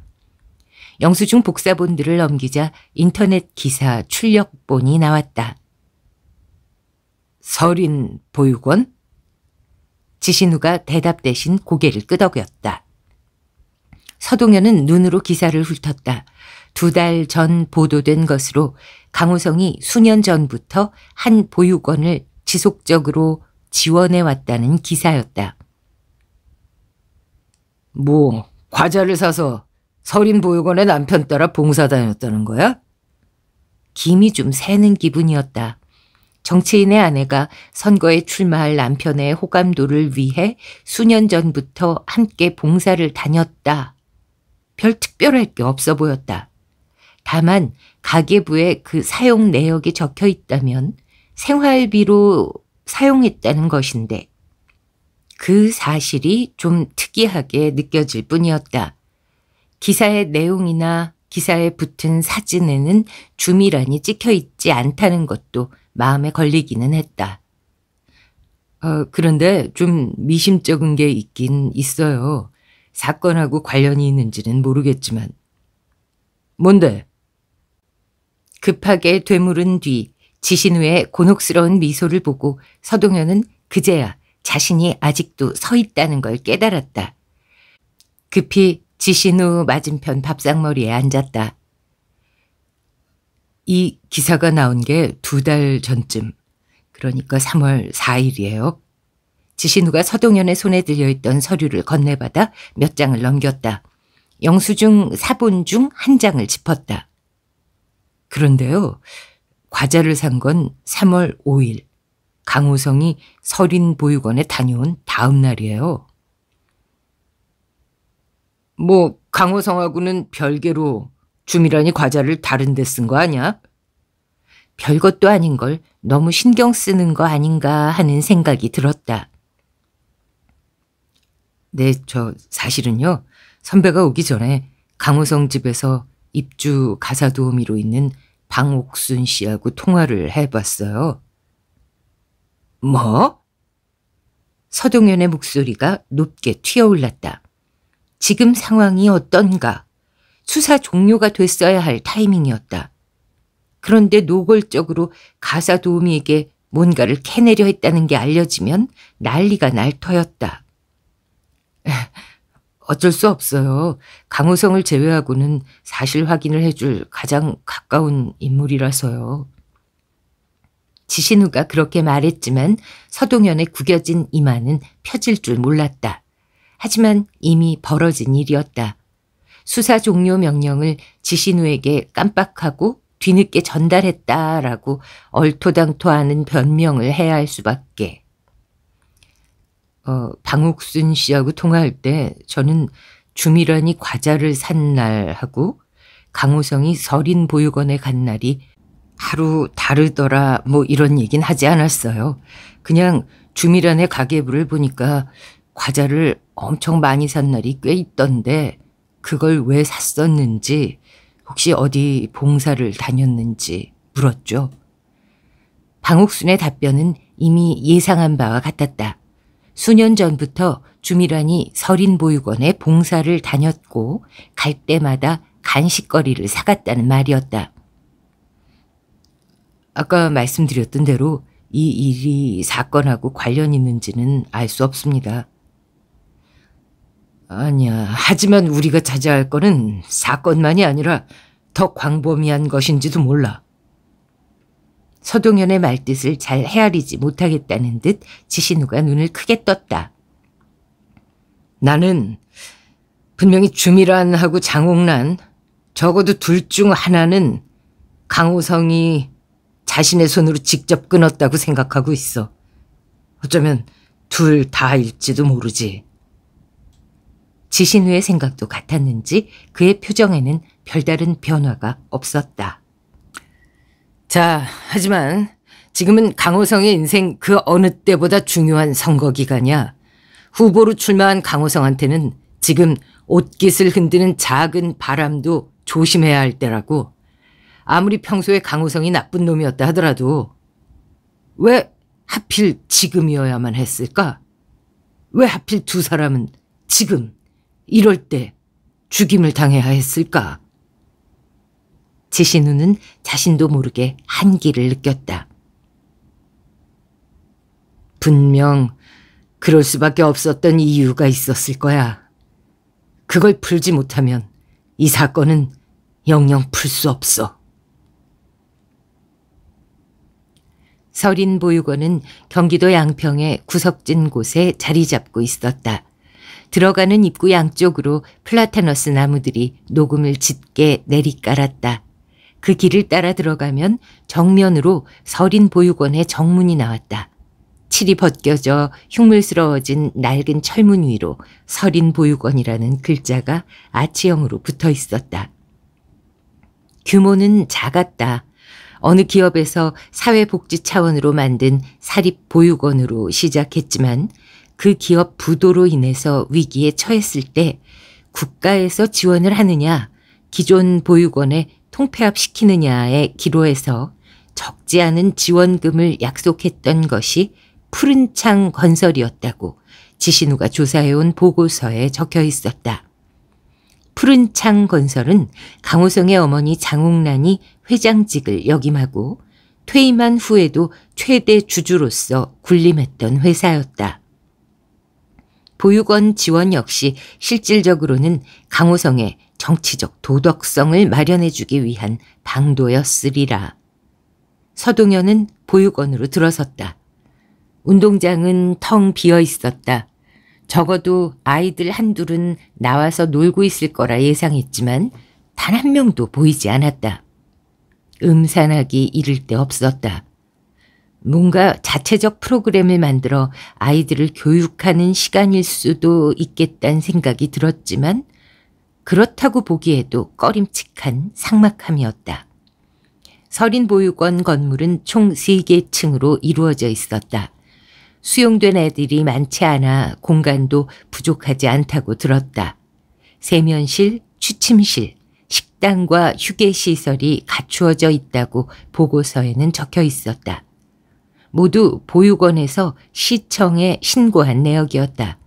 영수증 복사본들을 넘기자 인터넷 기사 출력본이 나왔다. 서린 보육원? 지신우가 대답 대신 고개를 끄덕였다. 서동현은 눈으로 기사를 훑었다. 두 달 전 보도된 것으로 강우성이 수년 전부터 한 보육원을 지속적으로 지원해 왔다는 기사였다. 뭐 과자를 사서 서린 보육원의 남편 따라 봉사 다녔다는 거야? 김이 좀 새는 기분이었다. 정치인의 아내가 선거에 출마할 남편의 호감도를 위해 수년 전부터 함께 봉사를 다녔다. 별 특별할 게 없어 보였다. 다만 가계부에 그 사용 내역이 적혀 있다면 생활비로 사용했다는 것인데 그 사실이 좀 특이하게 느껴질 뿐이었다. 기사의 내용이나 기사에 붙은 사진에는 주미란이 찍혀 있지 않다는 것도 마음에 걸리기는 했다. 어, 그런데 좀 미심쩍은 게 있긴 있어요. 사건하고 관련이 있는지는 모르겠지만. 뭔데? 급하게 되물은 뒤 지신우의 곤혹스러운 미소를 보고 서동현은 그제야 자신이 아직도 서 있다는 걸 깨달았다. 급히 지신우 맞은편 밥상머리에 앉았다. 이 기사가 나온 게 두 달 전쯤, 그러니까 3월 4일이에요. 지신우가 서동현의 손에 들려있던 서류를 건네받아 몇 장을 넘겼다. 영수증 사본 중 한 장을 짚었다. 그런데요, 과자를 산 건 3월 5일, 강호성이 서린 보육원에 다녀온 다음 날이에요. 뭐, 강호성하고는 별개로 주미란이 과자를 다른 데 쓴 거 아니야? 별것도 아닌 걸 너무 신경 쓰는 거 아닌가 하는 생각이 들었다. 네, 저 사실은요. 선배가 오기 전에 강호성 집에서 입주 가사 도우미로 있는 방옥순 씨하고 통화를 해봤어요. 뭐? 서동현의 목소리가 높게 튀어올랐다. 지금 상황이 어떤가? 수사 종료가 됐어야 할 타이밍이었다. 그런데 노골적으로 가사 도우미에게 뭔가를 캐내려 했다는 게 알려지면 난리가 날 터였다. 어쩔 수 없어요. 강우성을 제외하고는 사실 확인을 해줄 가장 가까운 인물이라서요. 지신우가 그렇게 말했지만 서동현의 구겨진 이마는 펴질 줄 몰랐다. 하지만 이미 벌어진 일이었다. 수사 종료 명령을 지신우에게 깜빡하고 뒤늦게 전달했다라고 얼토당토하는 변명을 해야 할 수밖에. 어, 방옥순 씨하고 통화할 때 저는 주미란이 과자를 산 날하고 강호성이 서린 보육원에 간 날이 하루 다르더라 뭐 이런 얘긴 하지 않았어요. 그냥 주미란의 가계부를 보니까 과자를 엄청 많이 산 날이 꽤 있던데 그걸 왜 샀었는지 혹시 어디 봉사를 다녔는지 물었죠. 방옥순의 답변은 이미 예상한 바와 같았다. 수년 전부터 주미란이 서린보육원에 봉사를 다녔고 갈 때마다 간식거리를 사갔다는 말이었다. 아까 말씀드렸던 대로 이 일이 사건하고 관련 있는지는 알 수 없습니다. 아니야. 하지만 우리가 자제할 거는 사건만이 아니라 더 광범위한 것인지도 몰라. 서동현의 말뜻을 잘 헤아리지 못하겠다는 듯 지신우가 눈을 크게 떴다. 나는 분명히 주미란하고 장옥란 적어도 둘 중 하나는 강호성이 자신의 손으로 직접 끊었다고 생각하고 있어. 어쩌면 둘 다일지도 모르지. 지신후의 생각도 같았는지 그의 표정에는 별다른 변화가 없었다. 자, 하지만 지금은 강호성의 인생 그 어느 때보다 중요한 선거 기간이야. 후보로 출마한 강호성한테는 지금 옷깃을 흔드는 작은 바람도 조심해야 할 때라고. 아무리 평소에 강호성이 나쁜 놈이었다 하더라도 왜 하필 지금이어야만 했을까? 왜 하필 두 사람은 지금? 이럴 때 죽임을 당해야 했을까? 지신우는 자신도 모르게 한기를 느꼈다. 분명 그럴 수밖에 없었던 이유가 있었을 거야. 그걸 풀지 못하면 이 사건은 영영 풀 수 없어. 서린 보육원은 경기도 양평의 구석진 곳에 자리 잡고 있었다. 들어가는 입구 양쪽으로 플라타너스 나무들이 녹음을 짙게 내리깔았다. 그 길을 따라 들어가면 정면으로 서린 보육원의 정문이 나왔다. 칠이 벗겨져 흉물스러워진 낡은 철문 위로 서린 보육원이라는 글자가 아치형으로 붙어 있었다. 규모는 작았다. 어느 기업에서 사회복지 차원으로 만든 사립보육원으로 시작했지만 그 기업 부도로 인해서 위기에 처했을 때 국가에서 지원을 하느냐 기존 보육원에 통폐합시키느냐에 기로에서 적지 않은 지원금을 약속했던 것이 푸른창 건설이었다고 지신우가 조사해온 보고서에 적혀 있었다. 푸른창 건설은 강호성의 어머니 장옥란이 회장직을 역임하고 퇴임한 후에도 최대 주주로서 군림했던 회사였다. 보육원 지원 역시 실질적으로는 강호성의 정치적 도덕성을 마련해주기 위한 방도였으리라. 서동현은 보육원으로 들어섰다. 운동장은 텅 비어 있었다. 적어도 아이들 한둘은 나와서 놀고 있을 거라 예상했지만 단 한 명도 보이지 않았다. 음산하기 이를 데 없었다. 뭔가 자체적 프로그램을 만들어 아이들을 교육하는 시간일 수도 있겠다는 생각이 들었지만 그렇다고 보기에도 꺼림칙한 상막함이었다. 서린 보육원 건물은 총 3개 층으로 이루어져 있었다. 수용된 애들이 많지 않아 공간도 부족하지 않다고 들었다. 세면실, 취침실, 식당과 휴게시설이 갖추어져 있다고 보고서에는 적혀 있었다. 모두 보육원에서 시청에 신고한 내역이었다.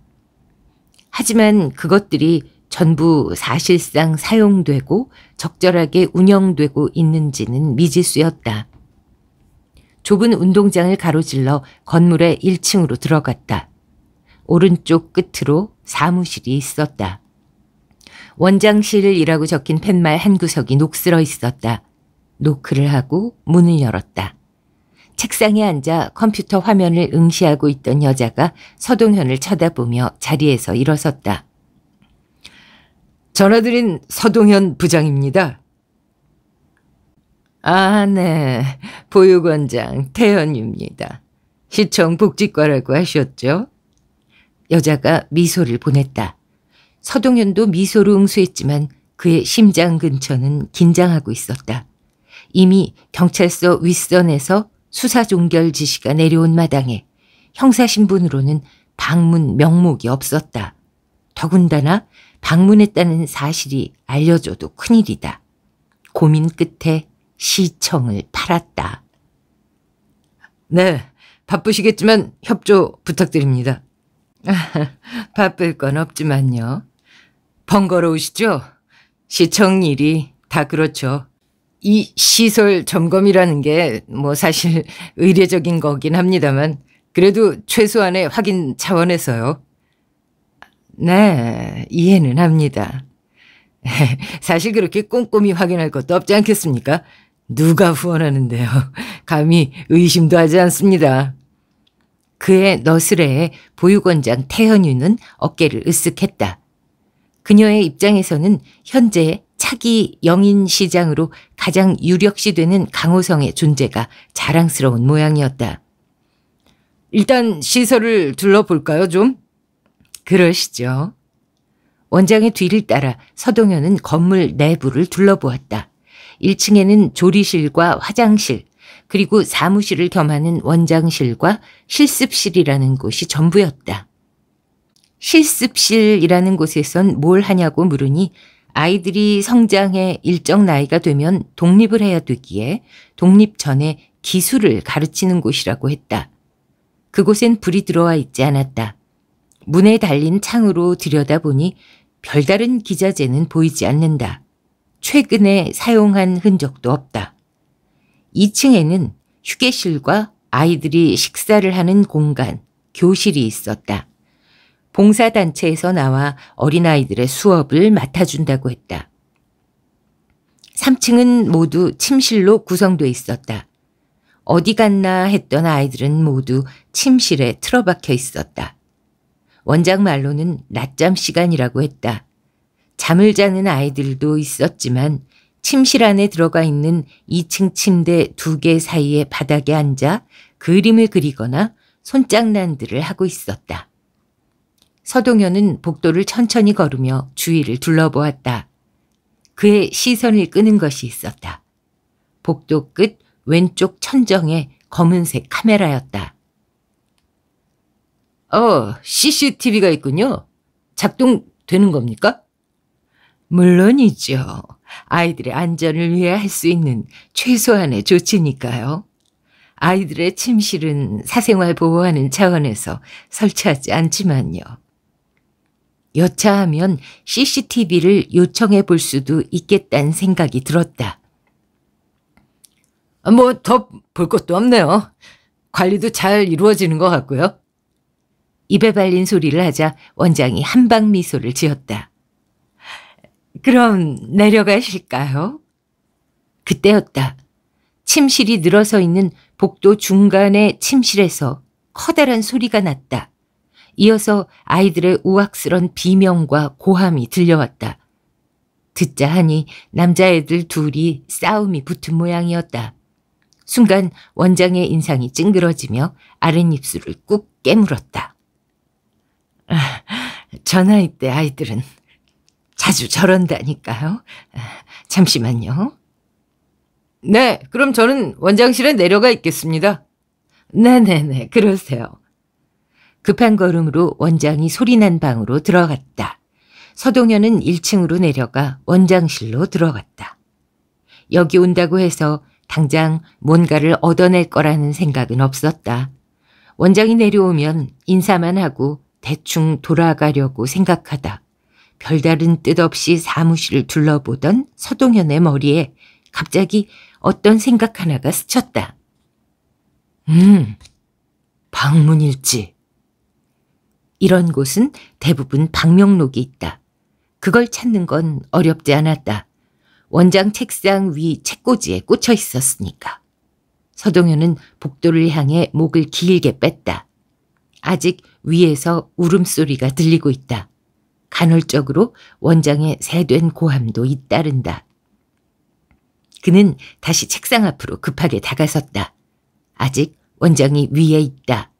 하지만 그것들이 전부 사실상 사용되고 적절하게 운영되고 있는지는 미지수였다. 좁은 운동장을 가로질러 건물의 1층으로 들어갔다. 오른쪽 끝으로 사무실이 있었다. 원장실이라고 적힌 팻말 한 구석이 녹슬어 있었다. 노크를 하고 문을 열었다. 책상에 앉아 컴퓨터 화면을 응시하고 있던 여자가 서동현을 쳐다보며 자리에서 일어섰다. 전화드린 서동현 부장입니다. 아, 네. 보육원장 태연입니다. 시청 복지과라고 하셨죠? 여자가 미소를 보냈다. 서동현도 미소로 응수했지만 그의 심장 근처는 긴장하고 있었다. 이미 경찰서 윗선에서 수사 종결 지시가 내려온 마당에 형사신분으로는 방문 명목이 없었다. 더군다나 방문했다는 사실이 알려져도 큰일이다. 고민 끝에 시청을 팔았다. 네, 바쁘시겠지만 협조 부탁드립니다. 바쁠 건 없지만요. 번거로우시죠? 시청 일이 다 그렇죠. 이 시설 점검이라는 게 뭐 사실 의례적인 거긴 합니다만 그래도 최소한의 확인 차원에서요. 네, 이해는 합니다. 사실 그렇게 꼼꼼히 확인할 것도 없지 않겠습니까? 누가 후원하는데요. 감히 의심도 하지 않습니다. 그의 너스레에 보육원장 태현유는 어깨를 으쓱했다. 그녀의 입장에서는 현재 차기 영인 시장으로 가장 유력시 되는 강호성의 존재가 자랑스러운 모양이었다. 일단 시설을 둘러볼까요, 좀? 그러시죠. 원장의 뒤를 따라 서동현은 건물 내부를 둘러보았다. 1층에는 조리실과 화장실, 그리고 사무실을 겸하는 원장실과 실습실이라는 곳이 전부였다. 실습실이라는 곳에선 뭘 하냐고 물으니 아이들이 성장해 일정 나이가 되면 독립을 해야 되기에 독립 전에 기술을 가르치는 곳이라고 했다. 그곳엔 불이 들어와 있지 않았다. 문에 달린 창으로 들여다보니 별다른 기자재는 보이지 않는다. 최근에 사용한 흔적도 없다. 2층에는 휴게실과 아이들이 식사를 하는 공간, 교실이 있었다. 봉사단체에서 나와 어린아이들의 수업을 맡아준다고 했다. 3층은 모두 침실로 구성돼 있었다. 어디 갔나 했던 아이들은 모두 침실에 틀어박혀 있었다. 원장 말로는 낮잠 시간이라고 했다. 잠을 자는 아이들도 있었지만 침실 안에 들어가 있는 2층 침대 두 개 사이의 바닥에 앉아 그림을 그리거나 손장난들을 하고 있었다. 서동현은 복도를 천천히 걸으며 주위를 둘러보았다. 그의 시선을 끄는 것이 있었다. 복도 끝 왼쪽 천정에 검은색 카메라였다. 어, CCTV가 있군요. 작동되는 겁니까? 물론이죠. 아이들의 안전을 위해 할 수 있는 최소한의 조치니까요. 아이들의 침실은 사생활 보호하는 차원에서 설치하지 않지만요. 여차하면 CCTV를 요청해 볼 수도 있겠다는 생각이 들었다. 뭐 더 볼 것도 없네요. 관리도 잘 이루어지는 것 같고요. 입에 발린 소리를 하자 원장이 한방 미소를 지었다. 그럼 내려가실까요? 그때였다. 침실이 늘어서 있는 복도 중간의 침실에서 커다란 소리가 났다. 이어서 아이들의 우악스런 비명과 고함이 들려왔다. 듣자 하니 남자애들 둘이 싸움이 붙은 모양이었다. 순간 원장의 인상이 찡그러지며 아랫입술을 꾹 깨물었다. 아, 전화이 때 아이들은 자주 저런다니까요. 아, 잠시만요. 네, 그럼 저는 원장실에 내려가 있겠습니다. 네네네, 네, 네, 그러세요. 급한 걸음으로 원장이 소리난 방으로 들어갔다. 서동현은 1층으로 내려가 원장실로 들어갔다. 여기 온다고 해서 당장 뭔가를 얻어낼 거라는 생각은 없었다. 원장이 내려오면 인사만 하고 대충 돌아가려고 생각하다. 별다른 뜻 없이 사무실을 둘러보던 서동현의 머리에 갑자기 어떤 생각 하나가 스쳤다. 음, 방문일지. 이런 곳은 대부분 방명록이 있다. 그걸 찾는 건 어렵지 않았다. 원장 책상 위 책꽂이에 꽂혀 있었으니까. 서동현은 복도를 향해 목을 길게 뺐다. 아직 위에서 울음소리가 들리고 있다. 간헐적으로 원장의 새된 고함도 잇따른다. 그는 다시 책상 앞으로 급하게 다가섰다. 아직 원장이 위에 있다.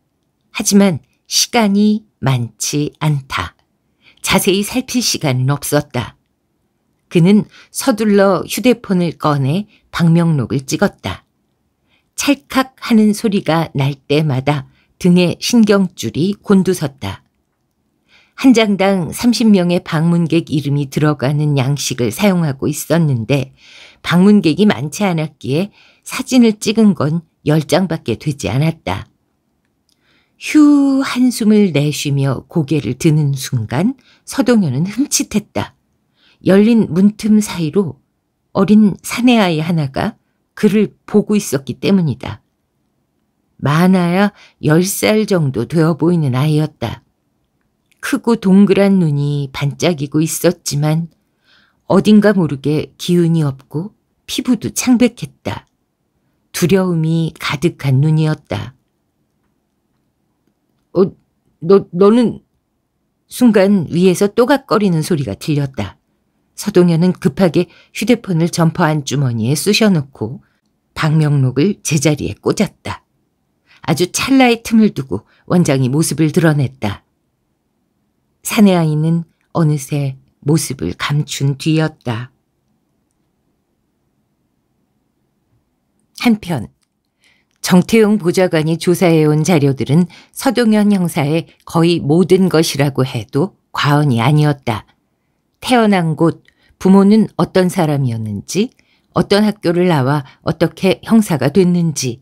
하지만 시간이 많지 않다. 자세히 살필 시간은 없었다. 그는 서둘러 휴대폰을 꺼내 방명록을 찍었다. 찰칵 하는 소리가 날 때마다 등에 신경줄이 곤두섰다. 한 장당 30명의 방문객 이름이 들어가는 양식을 사용하고 있었는데 방문객이 많지 않았기에 사진을 찍은 건 10장밖에 되지 않았다. 휴 한숨을 내쉬며 고개를 드는 순간 서동현은 흠칫했다. 열린 문틈 사이로 어린 사내아이 하나가 그를 보고 있었기 때문이다. 많아야 열 살 정도 되어 보이는 아이였다. 크고 동그란 눈이 반짝이고 있었지만 어딘가 모르게 기운이 없고 피부도 창백했다. 두려움이 가득한 눈이었다. 어, 너, 너는 순간 위에서 또각거리는 소리가 들렸다. 서동현은 급하게 휴대폰을 점퍼 안주머니에 쑤셔놓고 방명록을 제자리에 꽂았다. 아주 찰나의 틈을 두고 원장이 모습을 드러냈다. 사내 아이는 어느새 모습을 감춘 뒤였다. 한편 정태용 보좌관이 조사해온 자료들은 서동현 형사의 거의 모든 것이라고 해도 과언이 아니었다. 태어난 곳, 부모는 어떤 사람이었는지, 어떤 학교를 나와 어떻게 형사가 됐는지.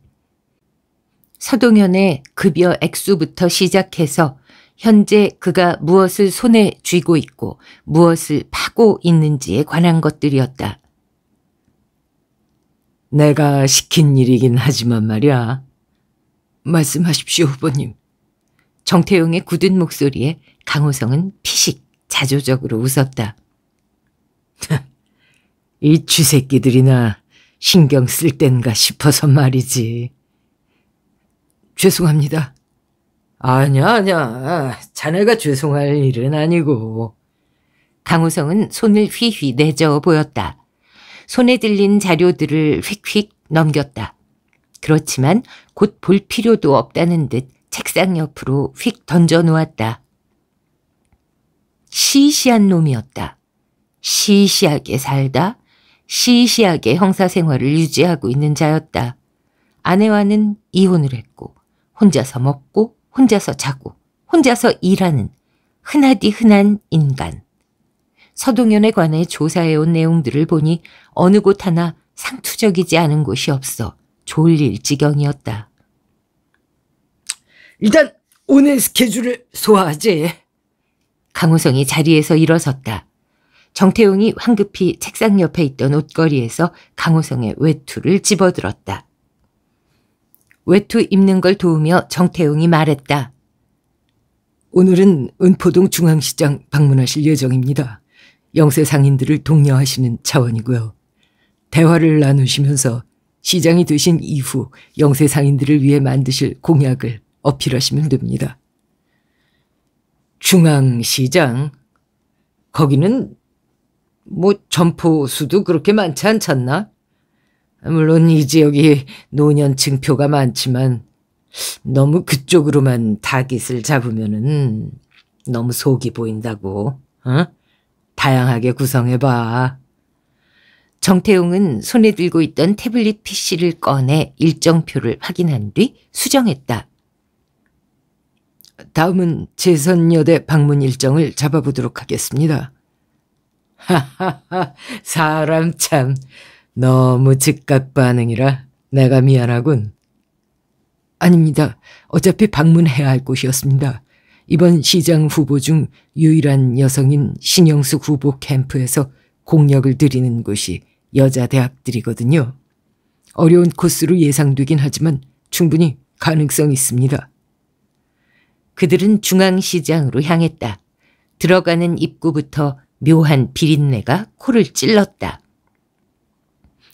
서동현의 급여 액수부터 시작해서 현재 그가 무엇을 손에 쥐고 있고 무엇을 파고 있는지에 관한 것들이었다. 내가 시킨 일이긴 하지만 말이야. 말씀하십시오, 후보님. 정태용의 굳은 목소리에 강호성은 피식 자조적으로 웃었다. 이 쥐새끼들이나 신경 쓸 땐가 싶어서 말이지. 죄송합니다. 아냐, 아냐. 자네가 죄송할 일은 아니고. 강우성은 손을 휘휘 내저어 보였다. 손에 들린 자료들을 휙휙 넘겼다. 그렇지만 곧 볼 필요도 없다는 듯 책상 옆으로 휙 던져 놓았다. 시시한 놈이었다. 시시하게 살다, 시시하게 형사 생활을 유지하고 있는 자였다. 아내와는 이혼을 했고, 혼자서 먹고, 혼자서 자고, 혼자서 일하는 흔하디 흔한 인간. 서동연에 관해 조사해온 내용들을 보니 어느 곳 하나 상투적이지 않은 곳이 없어 졸릴 지경이었다. 일단 오늘 스케줄을 소화하지. 강호성이 자리에서 일어섰다. 정태용이 황급히 책상 옆에 있던 옷걸이에서 강호성의 외투를 집어들었다. 외투 입는 걸 도우며 정태용이 말했다. 오늘은 은포동 중앙시장 방문하실 예정입니다. 영세 상인들을 독려하시는 차원이고요. 대화를 나누시면서 시장이 되신 이후 영세 상인들을 위해 만드실 공약을 어필하시면 됩니다. 중앙시장 거기는 뭐 점포 수도 그렇게 많지 않잖나? 물론 이 지역이 노년층 표가 많지만 너무 그쪽으로만 타깃을 잡으면 너무 속이 보인다고. 어? 다양하게 구성해봐. 정태웅은 손에 들고 있던 태블릿 PC를 꺼내 일정표를 확인한 뒤 수정했다. 다음은 재선여대 방문 일정을 잡아보도록 하겠습니다. 하하하, 사람 참 너무 즉각 반응이라 내가 미안하군. 아닙니다. 어차피 방문해야 할 곳이었습니다. 이번 시장 후보 중 유일한 여성인 신영숙 후보 캠프에서 공약을드리는 곳이 여자 대학들이거든요. 어려운 코스로 예상되긴 하지만 충분히 가능성 있습니다. 그들은 중앙시장으로 향했다. 들어가는 입구부터 묘한 비린내가 코를 찔렀다.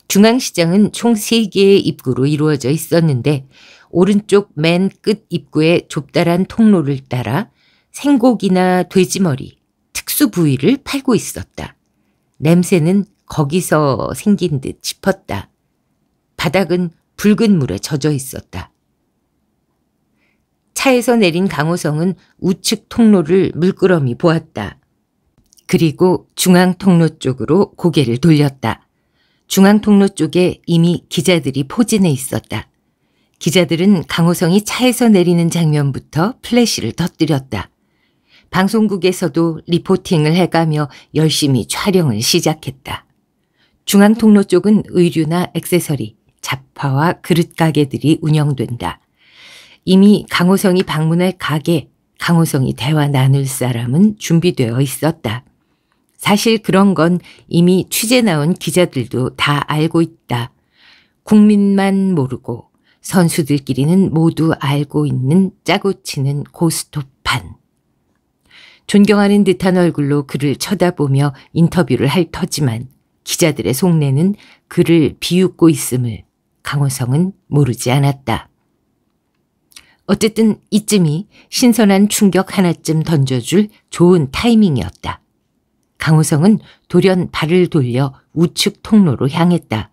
중앙시장은 총 3개의 입구로 이루어져 있었는데 오른쪽 맨 끝 입구의 좁다란 통로를 따라 생고기나 돼지머리, 특수 부위를 팔고 있었다. 냄새는 거기서 생긴 듯짚었다 바닥은 붉은 물에 젖어 있었다. 차에서 내린 강호성은 우측 통로를 물끄러미 보았다. 그리고 중앙 통로 쪽으로 고개를 돌렸다. 중앙 통로 쪽에 이미 기자들이 포진해 있었다. 기자들은 강호성이 차에서 내리는 장면부터 플래시를 터뜨렸다. 방송국에서도 리포팅을 해가며 열심히 촬영을 시작했다. 중앙통로 쪽은 의류나 액세서리, 잡화와 그릇 가게들이 운영된다. 이미 강호성이 방문할 가게, 강호성이 대화 나눌 사람은 준비되어 있었다. 사실 그런 건 이미 취재 나온 기자들도 다 알고 있다. 국민만 모르고 선수들끼리는 모두 알고 있는 짜고 치는 고스톱판. 존경하는 듯한 얼굴로 그를 쳐다보며 인터뷰를 할 터지만 기자들의 속내는 그를 비웃고 있음을 강호성은 모르지 않았다. 어쨌든 이쯤이 신선한 충격 하나쯤 던져줄 좋은 타이밍이었다. 강호성은 돌연 발을 돌려 우측 통로로 향했다.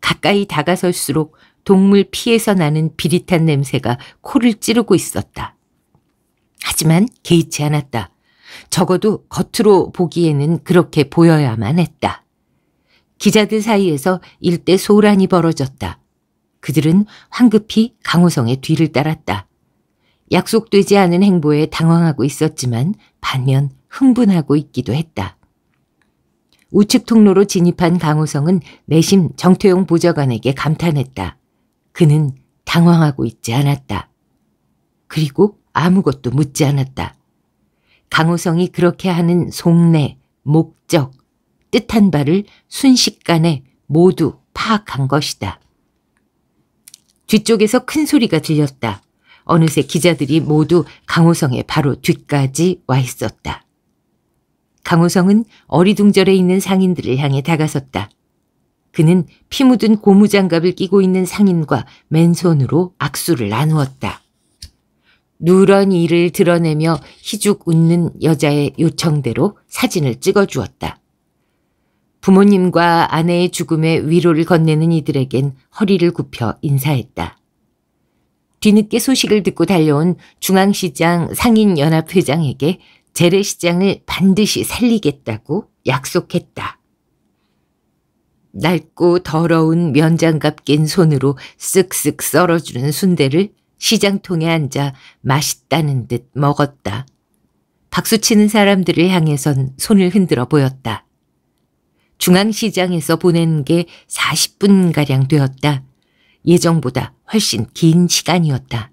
가까이 다가설수록 동물 피에서 나는 비릿한 냄새가 코를 찌르고 있었다. 하지만 개의치 않았다. 적어도 겉으로 보기에는 그렇게 보여야만 했다. 기자들 사이에서 일대 소란이 벌어졌다. 그들은 황급히 강호성의 뒤를 따랐다. 약속되지 않은 행보에 당황하고 있었지만 반면 흥분하고 있기도 했다. 우측 통로로 진입한 강호성은 내심 정태용 보좌관에게 감탄했다. 그는 당황하고 있지 않았다. 그리고 아무것도 묻지 않았다. 강호성이 그렇게 하는 속내, 목적, 뜻한 바를 순식간에 모두 파악한 것이다. 뒤쪽에서 큰 소리가 들렸다. 어느새 기자들이 모두 강호성의 바로 뒤까지 와 있었다. 강호성은 어리둥절해 있는 상인들을 향해 다가섰다. 그는 피 묻은 고무장갑을 끼고 있는 상인과 맨손으로 악수를 나누었다. 누런 이를 드러내며 희죽 웃는 여자의 요청대로 사진을 찍어주었다. 부모님과 아내의 죽음에 위로를 건네는 이들에겐 허리를 굽혀 인사했다. 뒤늦게 소식을 듣고 달려온 중앙시장 상인연합회장에게 재래시장을 반드시 살리겠다고 약속했다. 낡고 더러운 면장갑 낀 손으로 쓱쓱 썰어주는 순대를 시장통에 앉아 맛있다는 듯 먹었다. 박수치는 사람들을 향해선 손을 흔들어 보였다. 중앙시장에서 보낸 게 40분가량 되었다. 예정보다 훨씬 긴 시간이었다.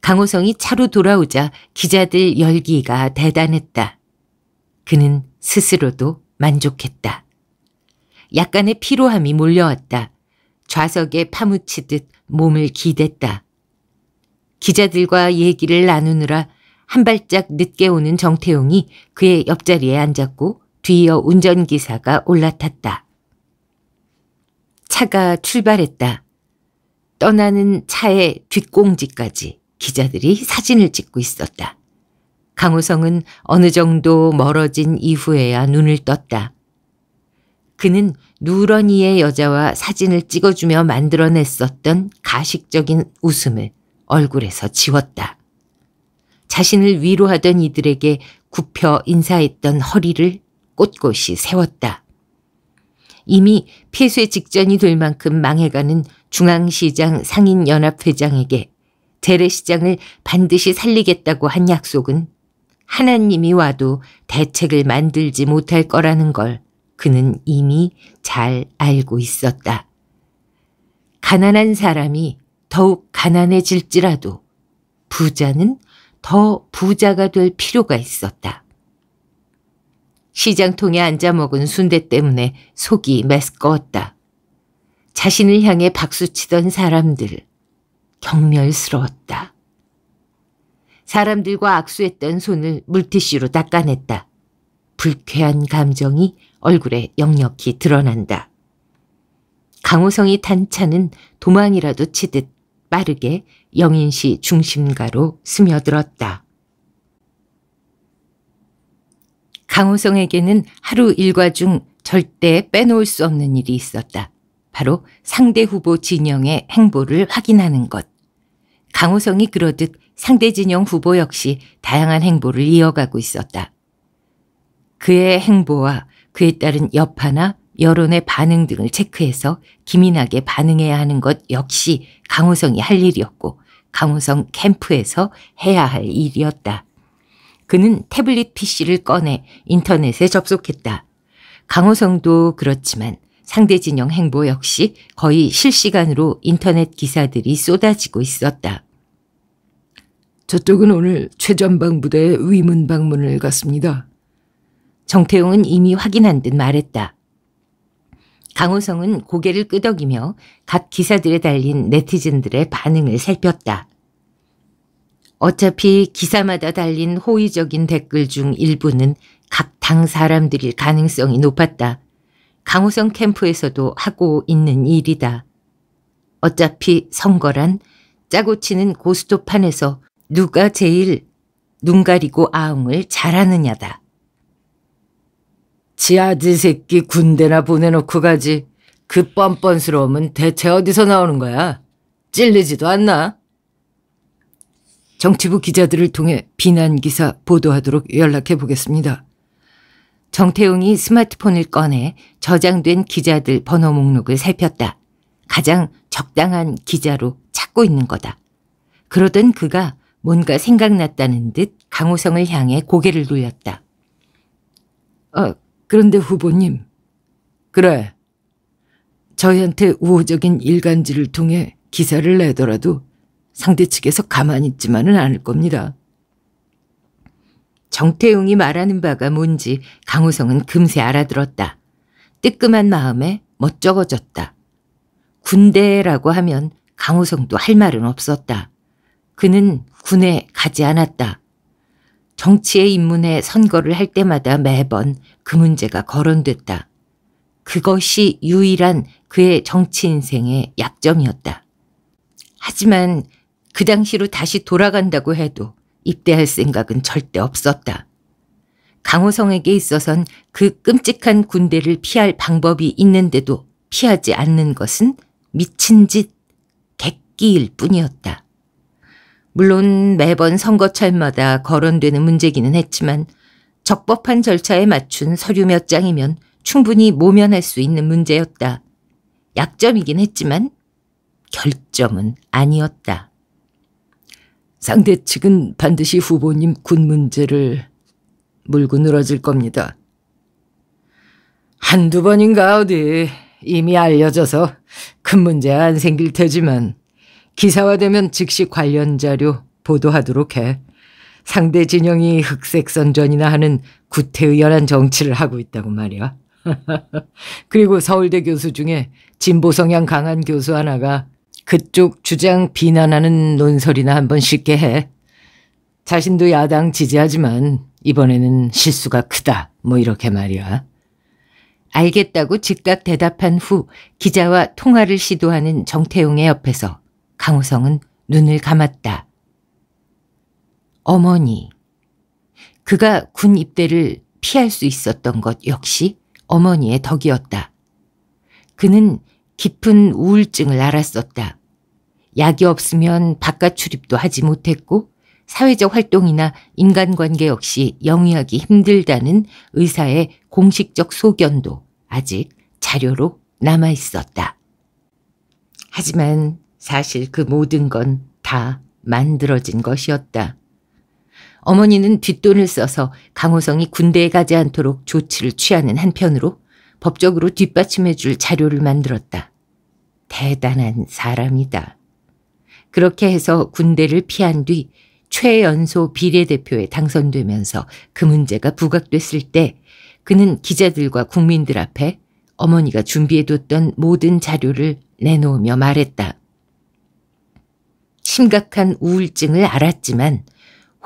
강호성이 차로 돌아오자 기자들 열기가 대단했다. 그는 스스로도 만족했다. 약간의 피로함이 몰려왔다. 좌석에 파묻히듯 몸을 기댔다. 기자들과 얘기를 나누느라 한 발짝 늦게 오는 정태용이 그의 옆자리에 앉았고 뒤이어 운전기사가 올라탔다. 차가 출발했다. 떠나는 차의 뒷공지까지 기자들이 사진을 찍고 있었다. 강호성은 어느 정도 멀어진 이후에야 눈을 떴다. 그는 누런이의 여자와 사진을 찍어주며 만들어냈었던 가식적인 웃음을 얼굴에서 지웠다. 자신을 위로하던 이들에게 굽혀 인사했던 허리를 꼿꼿이 세웠다. 이미 폐쇄 직전이 될 만큼 망해가는 중앙시장 상인연합회장에게 재래시장을 반드시 살리겠다고 한 약속은 하나님이 와도 대책을 만들지 못할 거라는 걸 그는 이미 잘 알고 있었다. 가난한 사람이 더욱 가난해질지라도 부자는 더 부자가 될 필요가 있었다. 시장통에 앉아 먹은 순대 때문에 속이 메스꺼웠다. 자신을 향해 박수치던 사람들, 경멸스러웠다. 사람들과 악수했던 손을 물티슈로 닦아냈다. 불쾌한 감정이 얼굴에 역력히 드러난다. 강호성이 탄차는 도망이라도 치듯 빠르게 영인시 중심가로 스며들었다. 강호성에게는 하루 일과 중 절대 빼놓을 수 없는 일이 있었다. 바로 상대 후보 진영의 행보를 확인하는 것. 강호성이 그러듯 상대 진영 후보 역시 다양한 행보를 이어가고 있었다. 그의 행보와 그에 따른 여파나 여론의 반응 등을 체크해서 기민하게 반응해야 하는 것 역시 강호성이 할 일이었고 강호성 캠프에서 해야 할 일이었다. 그는 태블릿 PC를 꺼내 인터넷에 접속했다. 강호성도 그렇지만 상대 진영 행보 역시 거의 실시간으로 인터넷 기사들이 쏟아지고 있었다. 저쪽은 오늘 최전방 부대 의 위문 방문을 갔습니다. 정태용은 이미 확인한 듯 말했다. 강호성은 고개를 끄덕이며 각 기사들에 달린 네티즌들의 반응을 살폈다. 어차피 기사마다 달린 호의적인 댓글 중 일부는 각 당 사람들일 가능성이 높았다. 강호성 캠프에서도 하고 있는 일이다. 어차피 선거란 짜고 치는 고스톱판에서 누가 제일 눈 가리고 아웅을 잘하느냐다. 지 아들 새끼 군대나 보내놓고 가지. 그 뻔뻔스러움은 대체 어디서 나오는 거야? 찔리지도 않나? 정치부 기자들을 통해 비난 기사 보도하도록 연락해 보겠습니다. 정태웅이 스마트폰을 꺼내 저장된 기자들 번호 목록을 살폈다. 가장 적당한 기자로 찾고 있는 거다. 그러던 그가 뭔가 생각났다는 듯 강호성을 향해 고개를 돌렸다. 어, 그런데 후보님, 그래. 저희한테 우호적인 일간지를 통해 기사를 내더라도 상대 측에서 가만히 있지만은 않을 겁니다. 정태웅이 말하는 바가 뭔지 강호성은 금세 알아들었다. 뜨끔한 마음에 멋쩍어졌다. 군대라고 하면 강호성도 할 말은 없었다. 그는 군에 가지 않았다. 정치의입문에 선거를 할 때마다 매번 그 문제가 거론됐다. 그것이 유일한 그의 정치 인생의 약점이었다. 하지만 그 당시로 다시 돌아간다고 해도 입대할 생각은 절대 없었다. 강호성에게 있어선 그 끔찍한 군대를 피할 방법이 있는데도 피하지 않는 것은 미친 짓, 객기일 뿐이었다. 물론 매번 선거철마다 거론되는 문제기는 했지만 적법한 절차에 맞춘 서류 몇 장이면 충분히 모면할 수 있는 문제였다. 약점이긴 했지만 결점은 아니었다. 상대 측은 반드시 후보님 군 문제를 물고 늘어질 겁니다. 한두 번인가 어디 이미 알려져서 큰 문제 안 생길 테지만 기사화되면 즉시 관련 자료 보도하도록 해. 상대 진영이 흑색 선전이나 하는 구태의연한 정치를 하고 있다고 말이야. 그리고 서울대 교수 중에 진보 성향 강한 교수 하나가 그쪽 주장 비난하는 논설이나 한번 쉽게 해. 자신도 야당 지지하지만 이번에는 실수가 크다. 뭐 이렇게 말이야. 알겠다고 즉각 대답한 후 기자와 통화를 시도하는 정태용의 옆에서 강호성은 눈을 감았다. 어머니. 그가 군 입대를 피할 수 있었던 것 역시 어머니의 덕이었다. 그는 깊은 우울증을 알았었다. 약이 없으면 바깥 출입도 하지 못했고 사회적 활동이나 인간관계 역시 영위하기 힘들다는 의사의 공식적 소견도 아직 자료로 남아 있었다. 하지만 사실 그 모든 건 다 만들어진 것이었다. 어머니는 뒷돈을 써서 강호성이 군대에 가지 않도록 조치를 취하는 한편으로 법적으로 뒷받침해줄 자료를 만들었다. 대단한 사람이다. 그렇게 해서 군대를 피한 뒤 최연소 비례대표에 당선되면서 그 문제가 부각됐을 때 그는 기자들과 국민들 앞에 어머니가 준비해뒀던 모든 자료를 내놓으며 말했다. 심각한 우울증을 알았지만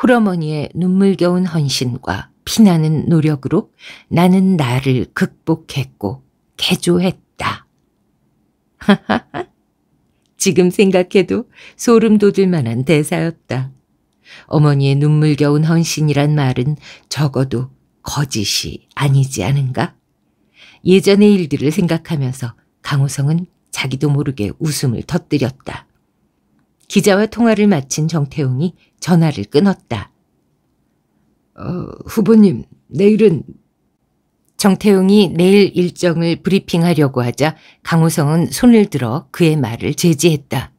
홀어머니의 눈물겨운 헌신과 피나는 노력으로 나는 나를 극복했고 개조했다. 지금 생각해도 소름 돋을 만한 대사였다. 어머니의 눈물겨운 헌신이란 말은 적어도 거짓이 아니지 않은가? 예전의 일들을 생각하면서 강호성은 자기도 모르게 웃음을 터뜨렸다. 기자와 통화를 마친 정태웅이 전화를 끊었다. 어, 후보님, 내일은 정태웅이 내일 일정을 브리핑하려고 하자 강우성은 손을 들어 그의 말을 제지했다.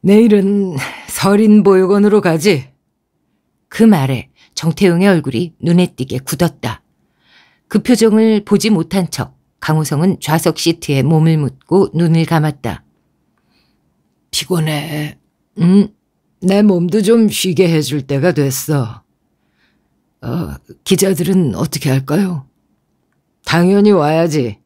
내일은 서린보육원으로 가지. 그 말에 정태웅의 얼굴이 눈에 띄게 굳었다. 그 표정을 보지 못한 척 강우성은 좌석 시트에 몸을 묻고 눈을 감았다. 피곤해. 응, 음, 내 몸도 좀 쉬게 해줄 때가 됐어. 어, 기자들은 어떻게 할까요? 당연히 와야지.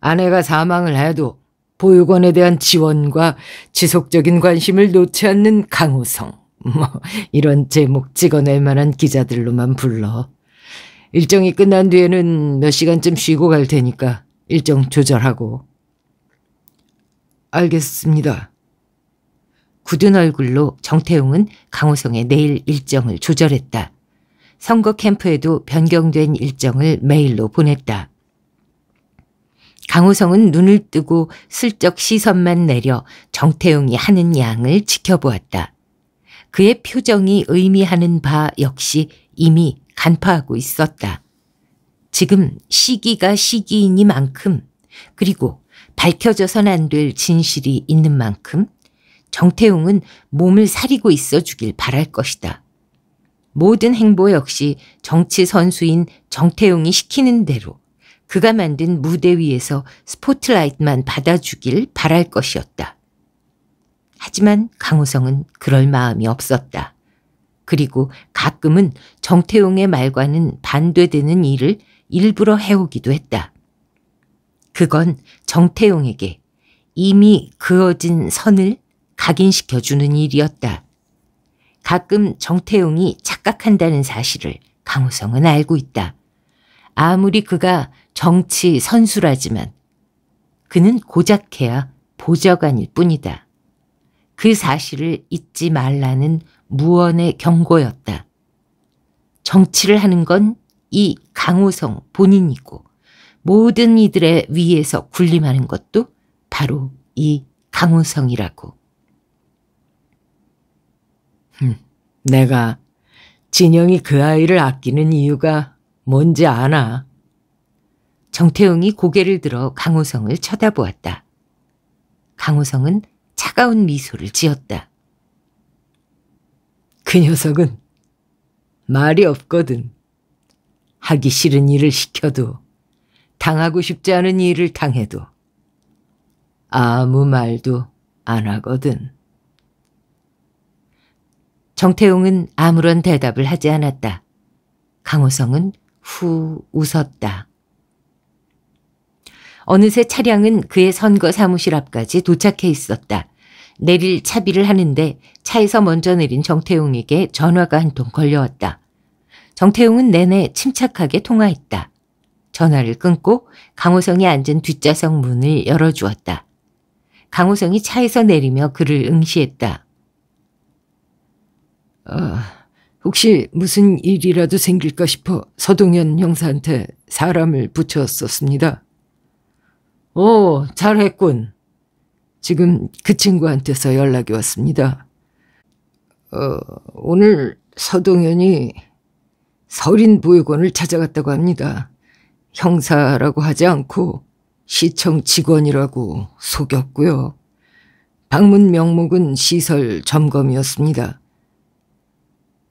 아내가 사망을 해도 보육원에 대한 지원과 지속적인 관심을 놓지 않는 강우성. 뭐 이런 제목 찍어낼 만한 기자들로만 불러. 일정이 끝난 뒤에는 몇 시간쯤 쉬고 갈 테니까 일정 조절하고. 알겠습니다. 굳은 얼굴로 정태웅은 강호성의 내일 일정을 조절했다. 선거 캠프에도 변경된 일정을 메일로 보냈다. 강호성은 눈을 뜨고 슬쩍 시선만 내려 정태웅이 하는 양을 지켜보았다. 그의 표정이 의미하는 바 역시 이미 간파하고 있었다. 지금 시기가 시기이니만큼 그리고 밝혀져선 안 될 진실이 있는 만큼 정태웅은 몸을 사리고 있어 주길 바랄 것이다. 모든 행보 역시 정치 선수인 정태웅이 시키는 대로 그가 만든 무대 위에서 스포트라이트만 받아주길 바랄 것이었다. 하지만 강우성은 그럴 마음이 없었다. 그리고 가끔은 정태웅의 말과는 반대되는 일을 일부러 해오기도 했다. 그건 정태웅에게 이미 그어진 선을 각인시켜주는 일이었다. 가끔 정태웅이 착각한다는 사실을 강우성은 알고 있다. 아무리 그가 정치 선수라지만 그는 고작해야 보좌관일 뿐이다. 그 사실을 잊지 말라는 무언의 경고였다. 정치를 하는 건 이 강호성 본인이고 모든 이들의 위에서 군림하는 것도 바로 이 강호성이라고. 내가 진영이 그 아이를 아끼는 이유가 뭔지 아나? 정태웅이 고개를 들어 강호성을 쳐다보았다. 강호성은 차가운 미소를 지었다. 그 녀석은 말이 없거든. 하기 싫은 일을 시켜도 당하고 싶지 않은 일을 당해도 아무 말도 안 하거든. 정태용은 아무런 대답을 하지 않았다. 강호성은 후 웃었다. 어느새 차량은 그의 선거 사무실 앞까지 도착해 있었다. 내릴 차비를 하는데 차에서 먼저 내린 정태용에게 전화가 한 통 걸려왔다. 정태용은 내내 침착하게 통화했다. 전화를 끊고 강호성이 앉은 뒷좌석 문을 열어주었다. 강호성이 차에서 내리며 그를 응시했다. 아, 혹시 무슨 일이라도 생길까 싶어 서동현 형사한테 사람을 붙였었습니다. 오, 잘했군. 지금 그 친구한테서 연락이 왔습니다. 어, 오늘 서동현이 서린보육원을 찾아갔다고 합니다. 형사라고 하지 않고 시청 직원이라고 속였고요. 방문 명목은 시설 점검이었습니다.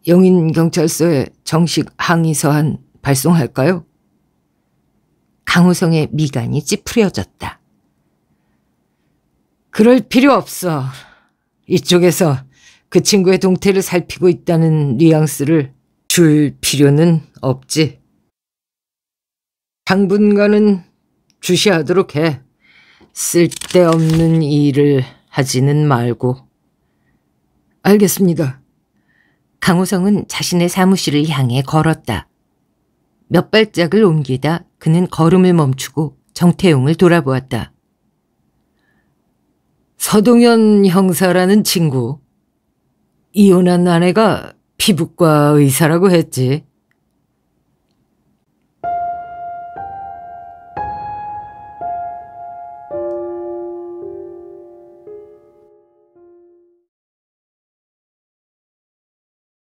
용인경찰서에 정식 항의서한 발송할까요? 강우성의 미간이 찌푸려졌다. 그럴 필요 없어. 이쪽에서 그 친구의 동태를 살피고 있다는 뉘앙스를 줄 필요는 없지. 당분간은 주시하도록 해. 쓸데없는 일을 하지는 말고. 알겠습니다. 강호성은 자신의 사무실을 향해 걸었다. 몇 발짝을 옮기다 그는 걸음을 멈추고 정태용을 돌아보았다. 서동현 형사라는 친구. 이혼한 아내가 피부과 의사라고 했지.